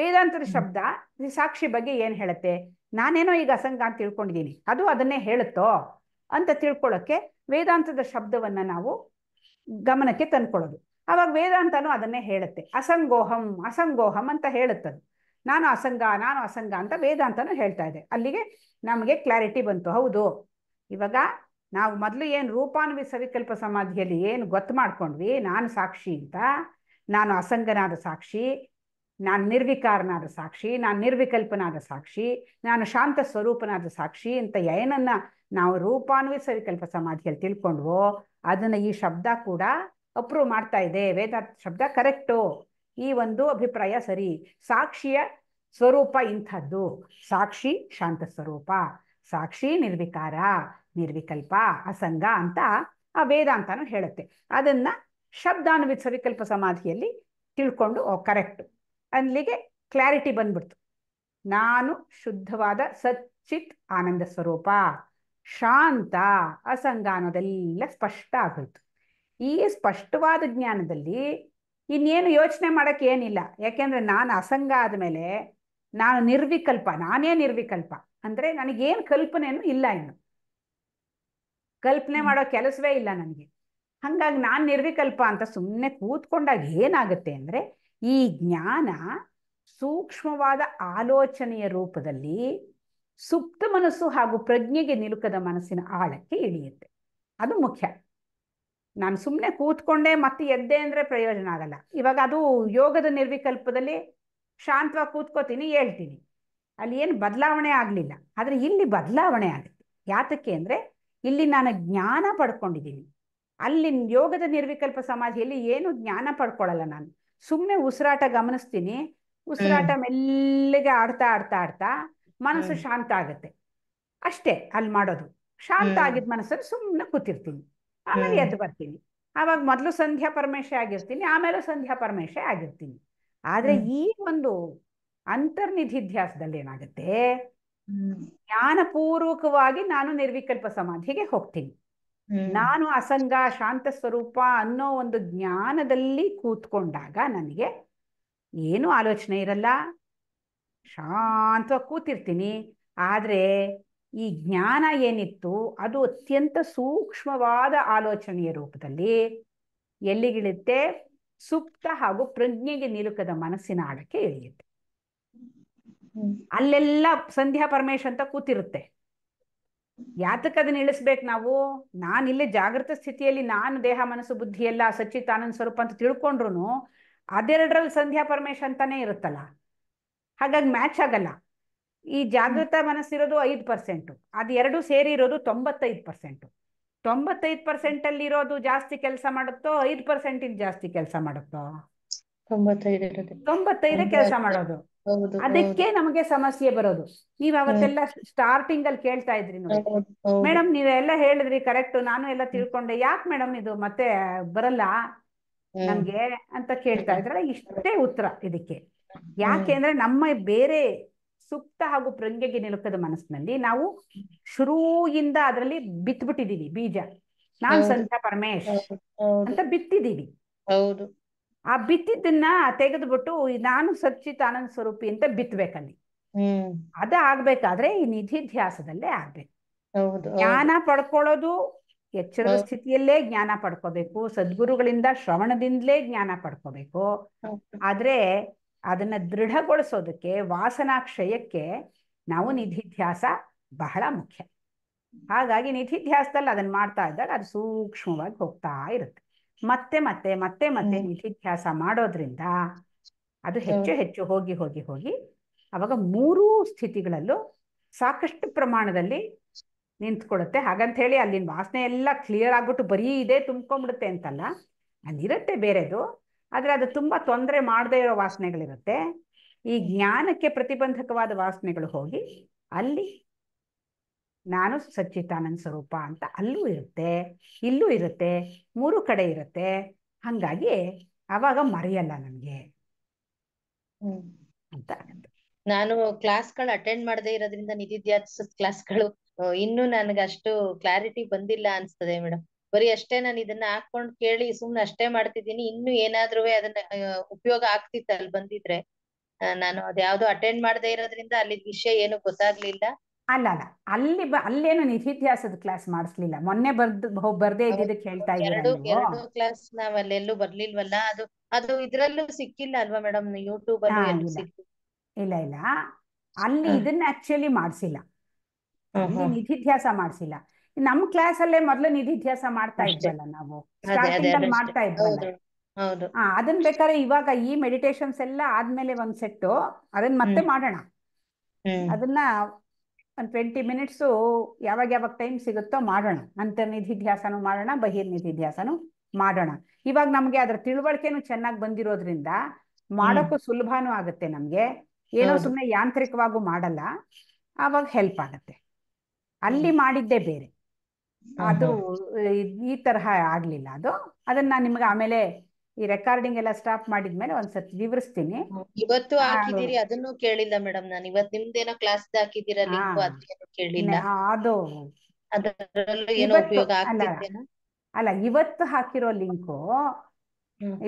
Speaker 1: ವೇದಾಂತದ ಶಬ್ದ ಸಾಕ್ಷಿ ಬಗ್ಗೆ ಏನು ಹೇಳುತ್ತೆ ನಾನೇನೋ ಈಗ ಅಸಂಗ ಅಂತ ತಿಳ್ಕೊಂಡಿದ್ದೀನಿ ಅದು ಅದನ್ನೇ ಹೇಳುತ್ತೋ ಅಂತ ತಿಳ್ಕೊಳ್ಳೋಕ್ಕೆ ವೇದಾಂತದ ಶಬ್ದವನ್ನು ನಾವು ಗಮನಕ್ಕೆ ತಂದ್ಕೊಳ್ಳೋದು ಆವಾಗ ವೇದಾಂತನೂ ಅದನ್ನೇ ಹೇಳುತ್ತೆ ಅಸಂಗೋಹಂ ಅಸಂಗೋಹಂ ಅಂತ ಹೇಳುತ್ತದೆ ನಾನು ಅಸಂಗ ನಾನು ಅಸಂಗ ಅಂತ ವೇದಾಂತನೂ ಹೇಳ್ತಾ ಇದೆ ಅಲ್ಲಿಗೆ ನಮಗೆ ಕ್ಲಾರಿಟಿ ಬಂತು ಹೌದು ಇವಾಗ ನಾವು ಮೊದಲು ಏನು ರೂಪಾನ್ವಿ ಸವಿಕಲ್ಪ ಸಮಾಧಿಯಲ್ಲಿ ಏನು ಗೊತ್ತು ಮಾಡ್ಕೊಂಡ್ವಿ ನಾನು ಸಾಕ್ಷಿ ಅಂತ ನಾನು ಅಸಂಗನಾದ ಸಾಕ್ಷಿ ನಾನು ನಿರ್ವಿಕಾರನಾದ ಸಾಕ್ಷಿ ನಾನು ನಿರ್ವಿಕಲ್ಪನಾದ ಸಾಕ್ಷಿ ನಾನು ಶಾಂತ ಸ್ವರೂಪನಾದ ಸಾಕ್ಷಿ ಅಂತ ಏನನ್ನ ನಾವು ಕಲ್ಪ ಸಮಾಧಿಯಲ್ಲಿ ತಿಳ್ಕೊಂಡ್ವೋ ಅದನ್ನ ಈ ಶಬ್ದ ಕೂಡ ಅಪ್ರೂವ್ ಮಾಡ್ತಾ ಇದೆ ವೇದ ಶಬ್ದ ಕರೆಕ್ಟು ಈ ಒಂದು ಅಭಿಪ್ರಾಯ ಸರಿ ಸಾಕ್ಷಿಯ ಸ್ವರೂಪ ಇಂಥದ್ದು ಸಾಕ್ಷಿ ಶಾಂತ ಸ್ವರೂಪ ಸಾಕ್ಷಿ ನಿರ್ವಿಕಾರ ನಿರ್ವಿಕಲ್ಪ ಅಸಂಗ ಅಂತ ಆ ವೇದ ಹೇಳುತ್ತೆ ಅದನ್ನ ಶಬ್ದಾನುವಿತ್ ಸವಿಕಲ್ಪ ಸಮಾಧಿಯಲ್ಲಿ ತಿಳ್ಕೊಂಡು ಓ ಕರೆಕ್ಟ್ ಅಲ್ಲಿಗೆ ಕ್ಲಾರಿಟಿ ಬಂದ್ಬಿಡ್ತು ನಾನು ಶುದ್ಧವಾದ ಸಚ್ಚಿತ್ ಆನಂದ ಸ್ವರೂಪ ಶಾಂತ ಅಸಂಗ ಅನ್ನೋದೆಲ್ಲ ಸ್ಪಷ್ಟ ಆಗೋಯ್ತು ಈ ಸ್ಪಷ್ಟವಾದ ಜ್ಞಾನದಲ್ಲಿ ಇನ್ನೇನು ಯೋಚನೆ ಮಾಡಕ್ಕೆ ಏನಿಲ್ಲ ಯಾಕೆಂದರೆ ನಾನು ಅಸಂಗ ಆದಮೇಲೆ ನಾನು ನಿರ್ವಿಕಲ್ಪ ನಾನೇ ನಿರ್ವಿಕಲ್ಪ ಅಂದರೆ ನನಗೇನು ಕಲ್ಪನೆಯೂ ಇಲ್ಲ ಇನ್ನು ಕಲ್ಪನೆ ಮಾಡೋ ಕೆಲಸವೇ ಇಲ್ಲ ನನಗೆ ಹಂಗಾಗಿ ನಾನು ನಿರ್ವಿಕಲ್ಪ ಅಂತ ಸುಮ್ಮನೆ ಕೂತ್ಕೊಂಡಾಗ ಏನಾಗುತ್ತೆ ಅಂದರೆ ಈ ಜ್ಞಾನ ಸೂಕ್ಷ್ಮವಾದ ಆಲೋಚನೆಯ ರೂಪದಲ್ಲಿ ಸುಪ್ತ ಮನಸ್ಸು ಹಾಗೂ ಪ್ರಜ್ಞೆಗೆ ನಿಲುಕದ ಮನಸ್ಸಿನ ಆಳಕ್ಕೆ ಇಳಿಯುತ್ತೆ ಅದು ಮುಖ್ಯ ನಾನು ಸುಮ್ಮನೆ ಕೂತ್ಕೊಂಡೆ ಮತ್ತೆ ಎದ್ದೆ ಅಂದ್ರೆ ಪ್ರಯೋಜನ ಆಗಲ್ಲ ಇವಾಗ ಅದು ಯೋಗದ ನಿರ್ವಿಕಲ್ಪದಲ್ಲಿ ಶಾಂತವಾಗಿ ಕೂತ್ಕೋತೀನಿ ಹೇಳ್ತೀನಿ ಅಲ್ಲಿ ಏನು ಬದಲಾವಣೆ ಆಗಲಿಲ್ಲ ಆದರೆ ಇಲ್ಲಿ ಬದಲಾವಣೆ ಆಗುತ್ತೆ ಯಾತಕ್ಕೆ ಅಂದ್ರೆ ಇಲ್ಲಿ ನಾನು ಜ್ಞಾನ ಪಡ್ಕೊಂಡಿದ್ದೀನಿ ಅಲ್ಲಿ ಯೋಗದ ನಿರ್ವಿಕಲ್ಪ ಸಮಾಧಿಯಲ್ಲಿ ಏನು ಜ್ಞಾನ ಪಡ್ಕೊಳ್ಳಲ್ಲ ನಾನು ಸುಮ್ಮನೆ ಉಸಿರಾಟ ಗಮನಿಸ್ತೀನಿ ಉಸಿರಾಟ ಮೆಲ್ಲಿಗೆ ಆಡ್ತಾ ಆಡ್ತಾ ಆಡ್ತಾ ಮನಸ್ಸು ಶಾಂತ ಆಗುತ್ತೆ ಅಷ್ಟೇ ಅಲ್ಲಿ ಮಾಡೋದು ಶಾಂತ ಆಗಿದ ಮನಸ್ಸಲ್ಲಿ ಸುಮ್ಮನೆ ಕೂತಿರ್ತೀನಿ ಆಮೇಲೆ ಎದ್ದು ಬರ್ತೀನಿ ಆವಾಗ ಮೊದಲು ಸಂಧ್ಯಾ ಪರಮೇಶ ಆಗಿರ್ತೀನಿ ಆಮೇಲೆ ಸಂಧ್ಯಾ ಪರಮೇಶ ಆಗಿರ್ತೀನಿ ಆದ್ರೆ ಈ ಒಂದು ಅಂತರ್ನಿಧಿಧ್ಯಾಸದಲ್ಲಿ ಏನಾಗುತ್ತೆ ಜ್ಞಾನಪೂರ್ವಕವಾಗಿ ನಾನು ನಿರ್ವಿಕಲ್ಪ ಸಮಾಧಿಗೆ ಹೋಗ್ತೀನಿ ನಾನು ಅಸಂಗ ಶಾಂತ ಸ್ವರೂಪ ಅನ್ನೋ ಒಂದು ಜ್ಞಾನದಲ್ಲಿ ಕೂತ್ಕೊಂಡಾಗ ನನಗೆ ಏನು ಆಲೋಚನೆ ಇರಲ್ಲ ಶಾಂತವಾಗಿ ಕೂತಿರ್ತೀನಿ ಆದರೆ ಈ ಜ್ಞಾನ ಏನಿತ್ತು ಅದು ಅತ್ಯಂತ ಸೂಕ್ಷ್ಮವಾದ ಆಲೋಚನೆಯ ರೂಪದಲ್ಲಿ ಎಲ್ಲಿಗಿಳಿಯುತ್ತೆ ಸುಪ್ತ ಹಾಗೂ ಪ್ರಜ್ಞೆಗೆ ನಿಲುಕದ ಮನಸ್ಸಿನ ಆಳಕ್ಕೆ ಇಳಿಯುತ್ತೆ ಅಲ್ಲೆಲ್ಲ ಸಂಧ್ಯಾ ಪರಮೇಶ್ ಅಂತ ಕೂತಿರುತ್ತೆ ಅದನ್ನ ಇಳಿಸ್ಬೇಕು ನಾವು ನಾನಿಲ್ಲಿ ಜಾಗೃತ ಸ್ಥಿತಿಯಲ್ಲಿ ನಾನು ದೇಹ ಮನಸ್ಸು ಬುದ್ಧಿ ಎಲ್ಲ ಸಚ್ಚಿತಾನಂದ ಸ್ವರೂಪ ಅಂತ ತಿಳ್ಕೊಂಡ್ರು ಅದೆರಡ್ರಲ್ಲಿ ಸಂಧ್ಯಾ ಪರಮೇಶ್ ಅಂತಾನೆ ಇರುತ್ತಲ್ಲ ಹಾಗಾಗಿ ಮ್ಯಾಚ್ ಆಗಲ್ಲ ಈ ಜಾಗೃತ ಮನಸ್ಸಿರೋದು ಐದು ಪರ್ಸೆಂಟು ಅದು ಎರಡು ಸೇರಿ ಇರೋದು ತೊಂಬತ್ತೈದು ಪರ್ಸೆಂಟ್ ತೊಂಬತ್ತೈದು ಪರ್ಸೆಂಟಲ್ಲಿ ಇರೋದು ಜಾಸ್ತಿ ಕೆಲಸ ಮಾಡುತ್ತೋ ಐದು ಇಂದ ಜಾಸ್ತಿ ಕೆಲಸ ಮಾಡುತ್ತೋ ತೊಂಬತ್ತೈದೇ ಕೆಲಸ ಮಾಡೋದು ಅದಕ್ಕೆ ನಮಗೆ ಸಮಸ್ಯೆ ಬರೋದು ನೀವ್ ಅವತ್ತೆಲ್ಲ ಸ್ಟಾರ್ಟಿಂಗ್ ಅಲ್ಲಿ ಕೇಳ್ತಾ ಇದ್ರಿ ನೋಡಿ ಮೇಡಮ್ ನೀವೆಲ್ಲ ಹೇಳಿದ್ರಿ ಕರೆಕ್ಟ್ ನಾನು ಎಲ್ಲ ತಿಳ್ಕೊಂಡೆ ಯಾಕೆ ಮೇಡಮ್ ಇದು ಮತ್ತೆ ಬರಲ್ಲ ನಮ್ಗೆ ಅಂತ ಕೇಳ್ತಾ ಇದ್ರಲ್ಲ ಇಷ್ಟೇ ಉತ್ತರ ಇದಕ್ಕೆ ಯಾಕೆ ಅಂದ್ರೆ ನಮ್ಮ ಬೇರೆ ಸುಪ್ತ ಹಾಗೂ ಪ್ರಜ್ಞೆಗೆ ನಿಲುಕದ ಮನಸ್ಸಿನಲ್ಲಿ ನಾವು ಶುರುವಿಂದ ಅದರಲ್ಲಿ ಬಿತ್ಬಿಟ್ಟಿದೀವಿ ಬೀಜ ನಾನ್ ಸಂತ ಪರಮೇಶ್ ಅಂತ ಬಿತ್ತಿದೀವಿ ಆ ಬಿತ್ತಿದ್ದನ್ನ ತೆಗೆದ್ಬಿಟ್ಟು ನಾನು ಸಚ್ಚಿತ್ ಆನಂದ್ ಸ್ವರೂಪಿ ಅಂತ ಬಿತ್ಬೇಕಲ್ಲಿ ಅದ ಆಗ್ಬೇಕಾದ್ರೆ ಈ ನಿಧಿ ಧ್ಯಾಸದಲ್ಲೇ ಆಗ್ಬೇಕು ಜ್ಞಾನ ಪಡ್ಕೊಳ್ಳೋದು ಎಚ್ಚರ ಸ್ಥಿತಿಯಲ್ಲೇ ಜ್ಞಾನ ಪಡ್ಕೋಬೇಕು ಸದ್ಗುರುಗಳಿಂದ ಶ್ರವಣದಿಂದಲೇ ಜ್ಞಾನ ಪಡ್ಕೋಬೇಕು ಆದ್ರೆ ಅದನ್ನು ದೃಢಗೊಳಿಸೋದಕ್ಕೆ ವಾಸನಾಕ್ಷಯಕ್ಕೆ ನಾವು ನಿಧಿಧ್ಯಾಸ ಬಹಳ ಮುಖ್ಯ ಹಾಗಾಗಿ ನಿಧಿಧ್ಯಾಸದಲ್ಲಿ ಅದನ್ನ ಮಾಡ್ತಾ ಇದ್ದಾಗ ಅದು ಸೂಕ್ಷ್ಮವಾಗಿ ಹೋಗ್ತಾ ಇರುತ್ತೆ ಮತ್ತೆ ಮತ್ತೆ ಮತ್ತೆ ಮತ್ತೆ ಧ್ಯಾಸ ಮಾಡೋದ್ರಿಂದ ಅದು ಹೆಚ್ಚು ಹೆಚ್ಚು ಹೋಗಿ ಹೋಗಿ ಹೋಗಿ ಅವಾಗ ಮೂರೂ ಸ್ಥಿತಿಗಳಲ್ಲೂ ಸಾಕಷ್ಟು ಪ್ರಮಾಣದಲ್ಲಿ ನಿಂತ್ಕೊಡುತ್ತೆ ಹಾಗಂತ ಹೇಳಿ ಅಲ್ಲಿನ ವಾಸನೆ ಎಲ್ಲ ಕ್ಲಿಯರ್ ಆಗ್ಬಿಟ್ಟು ಬರೀ ಇದೇ ತುಂಬ್ಕೊಂಡ್ಬಿಡುತ್ತೆ ಅಂತಲ್ಲ ಅಲ್ಲಿರುತ್ತೆ ಬೇರೆದು ಆದರೆ ಅದು ತುಂಬಾ ತೊಂದರೆ ಮಾಡದೇ ಇರೋ ವಾಸನೆಗಳಿರುತ್ತೆ ಈ ಜ್ಞಾನಕ್ಕೆ ಪ್ರತಿಬಂಧಕವಾದ ವಾಸನೆಗಳು ಹೋಗಿ ಅಲ್ಲಿ ನಾನು ಸಚ್ಚಿತಾನಂದ ಸ್ವರೂಪ ಅಂತ ಅಲ್ಲೂ ಇರುತ್ತೆ ಇಲ್ಲೂ ಇರುತ್ತೆ ಮೂರು ಕಡೆ ಇರುತ್ತೆ ಹಂಗಾಗಿ ಅವಾಗ ಮರೆಯಲ್ಲ ಹ್ಮ್ ಅಂತ
Speaker 2: ನಾನು ಕ್ಲಾಸ್ಗಳು ಅಟೆಂಡ್ ಮಾಡದೇ ಇರೋದ್ರಿಂದ ನಿಧಿ ಕ್ಲಾಸ್ಗಳು ಇನ್ನೂ ನನಗಷ್ಟು ಅಷ್ಟು ಕ್ಲಾರಿಟಿ ಬಂದಿಲ್ಲ ಅನ್ಸ್ತದೆ ಮೇಡಮ್ ಬರೀ ಅಷ್ಟೇ ನಾನು ಇದನ್ನ ಹಾಕೊಂಡ್ ಕೇಳಿ ಸುಮ್ನೆ ಅಷ್ಟೇ ಮಾಡ್ತಿದೀನಿ ಇನ್ನು ಏನಾದ್ರೂ ಅದನ್ನ ಉಪಯೋಗ ಆಗ್ತಿತ್ತು ಅಲ್ಲಿ ಬಂದಿದ್ರೆ ನಾನು ಅದ್ಯಾವ್ದು ಅಟೆಂಡ್ ಮಾಡದೇ ಇರೋದ್ರಿಂದ ಅಲ್ಲಿ ವಿಷಯ ಏನು ಗೊತ್ತಾಗ್ಲಿಲ್ಲ
Speaker 1: ಅಲ್ಲ ಅಲ್ಲ ಅಲ್ಲಿ ಅಲ್ಲೇನು ನಿತಿಹಾಸದ ಕ್ಲಾಸ್ ಮಾಡಿಸ್ಲಿಲ್ಲ ಮೊನ್ನೆ ಬರ್ದು ಬರ್ದೇ ಇದ್ದಿದ್ದಕ್ಕೆ ಹೇಳ್ತಾ ಎರಡು ಎರಡು
Speaker 2: ಕ್ಲಾಸ್ ನಾವ್ ಅಲ್ಲೆಲ್ಲೂ ಬರ್ಲಿಲ್ವಲ್ಲ ಅದು ಅದು ಇದ್ರಲ್ಲೂ ಸಿಕ್ಕಿಲ್ಲ ಅಲ್ವಾ ಮೇಡಮ್ ಯೂಟ್ಯೂಬ್ ಅಲ್ಲಿ ಎಲ್ಲೂ ಸಿಕ್ಕಿಲ್ಲ ಇಲ್ಲ ಇಲ್ಲ ಅಲ್ಲಿ ಇದನ್ನ
Speaker 1: ಆಕ್ಚುಲಿ ಮಾಡಿಸಿಲ್ಲ ಅಲ್ಲಿ ಮಾಡ್ಸಿಲ್ಲ ನಮ್ ಕ್ಲಾಸ್ ಅಲ್ಲೇ ಮೊದಲು ನಿಧಿಧ್ಯಾಸ ಮಾಡ್ತಾ ಇದ್ದಲ್ಲ ನಾವು ಮಾಡ್ತಾ ಇದ್ವಲ್ಲ ಹಾ ಅದನ್ ಬೇಕಾದ್ರೆ ಇವಾಗ ಈ ಮೆಡಿಟೇಷನ್ಸ್ ಎಲ್ಲ ಆದ್ಮೇಲೆ ಒಂದ್ ಸೆಟ್ಟು ಅದನ್ನ ಮತ್ತೆ ಮಾಡೋಣ ಅದನ್ನ ಒಂದ್ ಟ್ವೆಂಟಿ ಮಿನಿಟ್ಸ್ ಯಾವಾಗ ಯಾವಾಗ ಟೈಮ್ ಸಿಗುತ್ತೋ ಮಾಡೋಣ ಅಂತರ್ನಿಧಿಧ್ಯಾಸನೂ ಮಾಡೋಣ ಬಹಿರ್ನಿಧಿಧ್ಯಾಸನೂ ಮಾಡೋಣ ಇವಾಗ ನಮ್ಗೆ ಅದ್ರ ತಿಳುವಳಿಕೆನು ಚೆನ್ನಾಗಿ ಬಂದಿರೋದ್ರಿಂದ ಮಾಡೋಕು ಸುಲಭನೂ ಆಗುತ್ತೆ ನಮ್ಗೆ ಏನೋ ಸುಮ್ಮನೆ ಯಾಂತ್ರಿಕವಾಗೂ ಮಾಡಲ್ಲ ಅವಾಗ ಹೆಲ್ಪ್ ಆಗತ್ತೆ ಅಲ್ಲಿ ಮಾಡಿದ್ದೇ ಬೇರೆ ಅದು ಈ ತರಹ ಆಗ್ಲಿಲ್ಲ ಅದು ಅದನ್ನ ನಾನು ನಿಮ್ಗೆ ಆಮೇಲೆ ಈ ರೆಕಾರ್ಡಿಂಗ್ ಎಲ್ಲ ಸ್ಟಾಪ್ ಮಾಡಿದ್ಮೇಲೆ ಒಂದ್ಸತಿ ವಿವರಿಸ್ತೀನಿ ಇವತ್ತು ಹಾಕಿದಿರಿ
Speaker 2: ಅದನ್ನು ಕೇಳಿಲ್ಲ ಮೇಡಮ್ ನಾನು ಇವತ್ತು ನಿಮ್ದೇನೋ ಕ್ಲಾಸ್ ಹಾಕಿದಿರ ಲಿಂಕ್ ಅದನ್ನು ಕೇಳಿಲ್ಲ ಅದು ಅದರಲ್ಲೂ ಏನೋ ಉಪಯೋಗ ಆಗ್ತಿದೆನಾ
Speaker 1: ಅಲ್ಲ ಇವತ್ತು ಹಾಕಿರೋ ಲಿಂಕು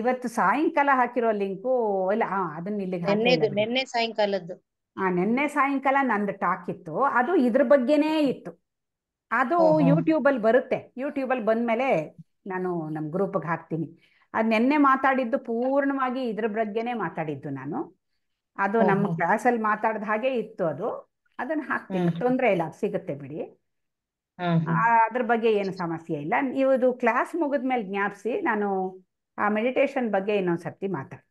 Speaker 1: ಇವತ್ತು ಸಾಯಂಕಾಲ ಹಾಕಿರೋ ಲಿಂಕು ಇಲ್ಲ ಹಾ ಅದನ್ನ ಇಲ್ಲಿಗೆ
Speaker 2: ನೆನ್ನೆ ಸಾಯಂಕಾಲದ್ದು
Speaker 1: ಹಾ ನೆನ್ನೆ ಸಾಯಂಕಾಲ ನಂದು ಟಾಕ್ ಇತ್ತು ಅದು ಇದ್ರ ಬಗ್ಗೆನೇ ಇತ್ತು ಅದು ಯೂಟ್ಯೂಬ್ ಅಲ್ಲಿ ಬರುತ್ತೆ ಯೂಟ್ಯೂಬ್ ಅಲ್ಲಿ ಬಂದ್ಮೇಲೆ ನಾನು ನಮ್ ಗ್ರೂಪ್ ಹಾಕ್ತೀನಿ ಅದ್ ನೆನ್ನೆ ಮಾತಾಡಿದ್ದು ಪೂರ್ಣವಾಗಿ ಇದ್ರ ಬಗ್ಗೆನೆ ಮಾತಾಡಿದ್ದು ನಾನು ಅದು ನಮ್ಮ ಕ್ಲಾಸ್ ಅಲ್ಲಿ ಹಾಗೆ ಇತ್ತು ಅದು ಅದನ್ನ ಹಾಕ್ತೀನಿ ತೊಂದ್ರೆ ಇಲ್ಲ ಸಿಗುತ್ತೆ ಬಿಡಿ ಅದ್ರ ಬಗ್ಗೆ ಏನು ಸಮಸ್ಯೆ ಇಲ್ಲ ನೀವು ಇದು ಕ್ಲಾಸ್ ಮುಗಿದ್ಮೇಲೆ ಜ್ಞಾಪಿಸಿ ನಾನು ಆ ಮೆಡಿಟೇಷನ್ ಬಗ್ಗೆ ಇನ್ನೊಂದ್ಸರ್ತಿ ಮಾತಾಡ್ತೀನಿ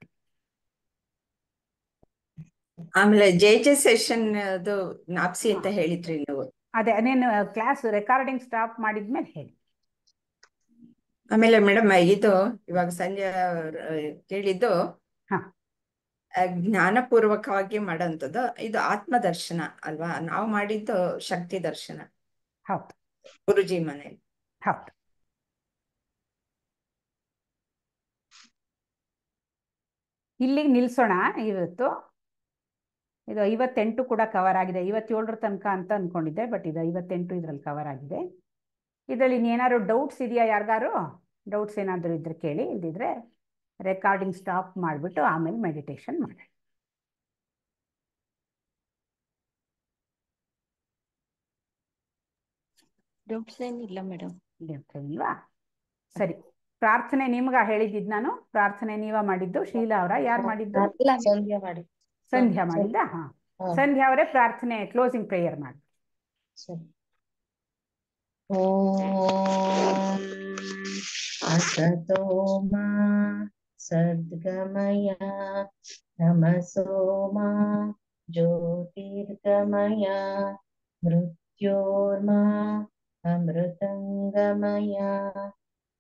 Speaker 1: ಆಮೇಲೆ ಜೆ ಜೆ ಸೆಷನ್ ಅದು
Speaker 5: ನಾಪ್ಸಿ ಅಂತ ಹೇಳಿದ್ರಿ ನೀವು
Speaker 1: ಅದೇ ನೀನು ಕ್ಲಾಸ್ ರೆಕಾರ್ಡಿಂಗ್ ಸ್ಟಾಪ್ ಮಾಡಿದ್ಮೇಲೆ ಹೇಳಿ
Speaker 5: ಆಮೇಲೆ ಮೇಡಮ್ ಇದು ಇವಾಗ ಸಂಜೆ ಕೇಳಿದ್ದು ಜ್ಞಾನಪೂರ್ವಕವಾಗಿ ಮಾಡೋಂಥದ್ದು ಇದು ಆತ್ಮದರ್ಶನ ಅಲ್ವಾ ನಾವು ಮಾಡಿದ್ದು ಶಕ್ತಿ ದರ್ಶನ ಹೌದು ಗುರುಜಿ ಮನೇಲಿ ಹೌದು
Speaker 1: ಇಲ್ಲಿಗೆ ನಿಲ್ಸೋಣ ಇವತ್ತು ಇದು ಐವತ್ತೆಂಟು ಕೂಡ ಕವರ್ ಆಗಿದೆ ಐವತ್ತೇಳರ ತನಕ ಅಂತ ಅಂದ್ಕೊಂಡಿದ್ದೆ ಬಟ್ ಇದು ಐವತ್ತೆಂಟು ಇದರಲ್ಲಿ ಕವರ್ ಆಗಿದೆ ಇದರಲ್ಲಿ ಇನ್ನೇನಾದ್ರು ಡೌಟ್ಸ್ ಇದೆಯಾ ಯಾರಿಗಾರು ಡೌಟ್ಸ್ ಏನಾದರೂ ಇದ್ರೆ ಕೇಳಿ ಇಲ್ದಿದ್ರೆ ರೆಕಾರ್ಡಿಂಗ್ ಸ್ಟಾಪ್ ಮಾಡಿಬಿಟ್ಟು ಆಮೇಲೆ ಮೆಡಿಟೇಷನ್ ಮಾಡಿ
Speaker 3: ಡೌಟ್ಸ್ ಏನಿಲ್ಲ ಮೇಡಮ್
Speaker 1: ಇಲ್ವಾ ಸರಿ ಪ್ರಾರ್ಥನೆ ನಿಮ್ಗ ಹೇಳಿದ್ದಿದ್ ನಾನು ಪ್ರಾರ್ಥನೆ ನೀವ ಮಾಡಿದ್ದು ಶೀಲಾ ಅವರ ಯಾರು ಮಾಡಿದ್ದು संध्या हाँ संध्या प्रार्थने क्लोजिंग प्रेयर
Speaker 2: असतो सद्गमय नमसो ज्योतिर्गमय मृत्योर्मा अमृतंगमया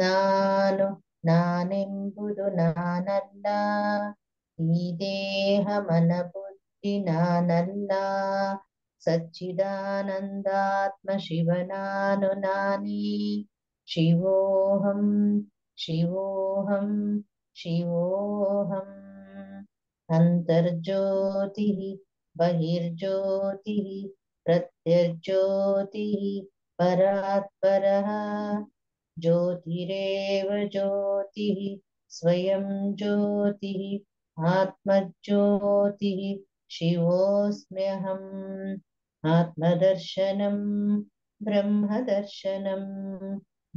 Speaker 2: नु नानेम्बुदु नानल्ला हि देहमनबुद्धिनानल्ला सच्चिदानन्दात्मशिवनानुनानि ಶಿವೋಹಂ ಶಿವೋಹಂ ಶಿವೋಹಂ ಅಂತರ್ಜ್ಯೋತಿ ಬಹಿರ್ಜ್ಯೋತಿ ಪ್ರತ್ಯರ್ಜ್ಯೋತಿ ಪರಾತ್ಪರ ज्योतिरेव ज्योतिः स्वयं ज्योतिः आत्मज्योतिः शिवोऽस्म्यहम् आत्मदर्शनं ब्रह्मदर्शनं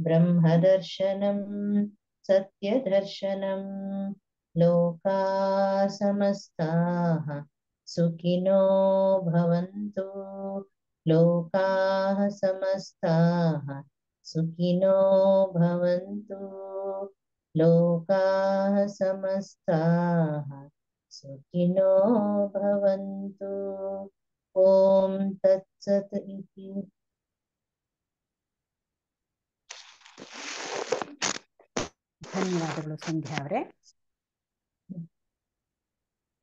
Speaker 2: ब्रह्मदर्शनं सत्यदर्शनं लोका समस्ता सुखिनो भवन्तु लोकाः समस्ताः sukino bhavantu loka samasta sukino bhavantu om tatsat iti
Speaker 4: धन्यवाद संध्या अवरे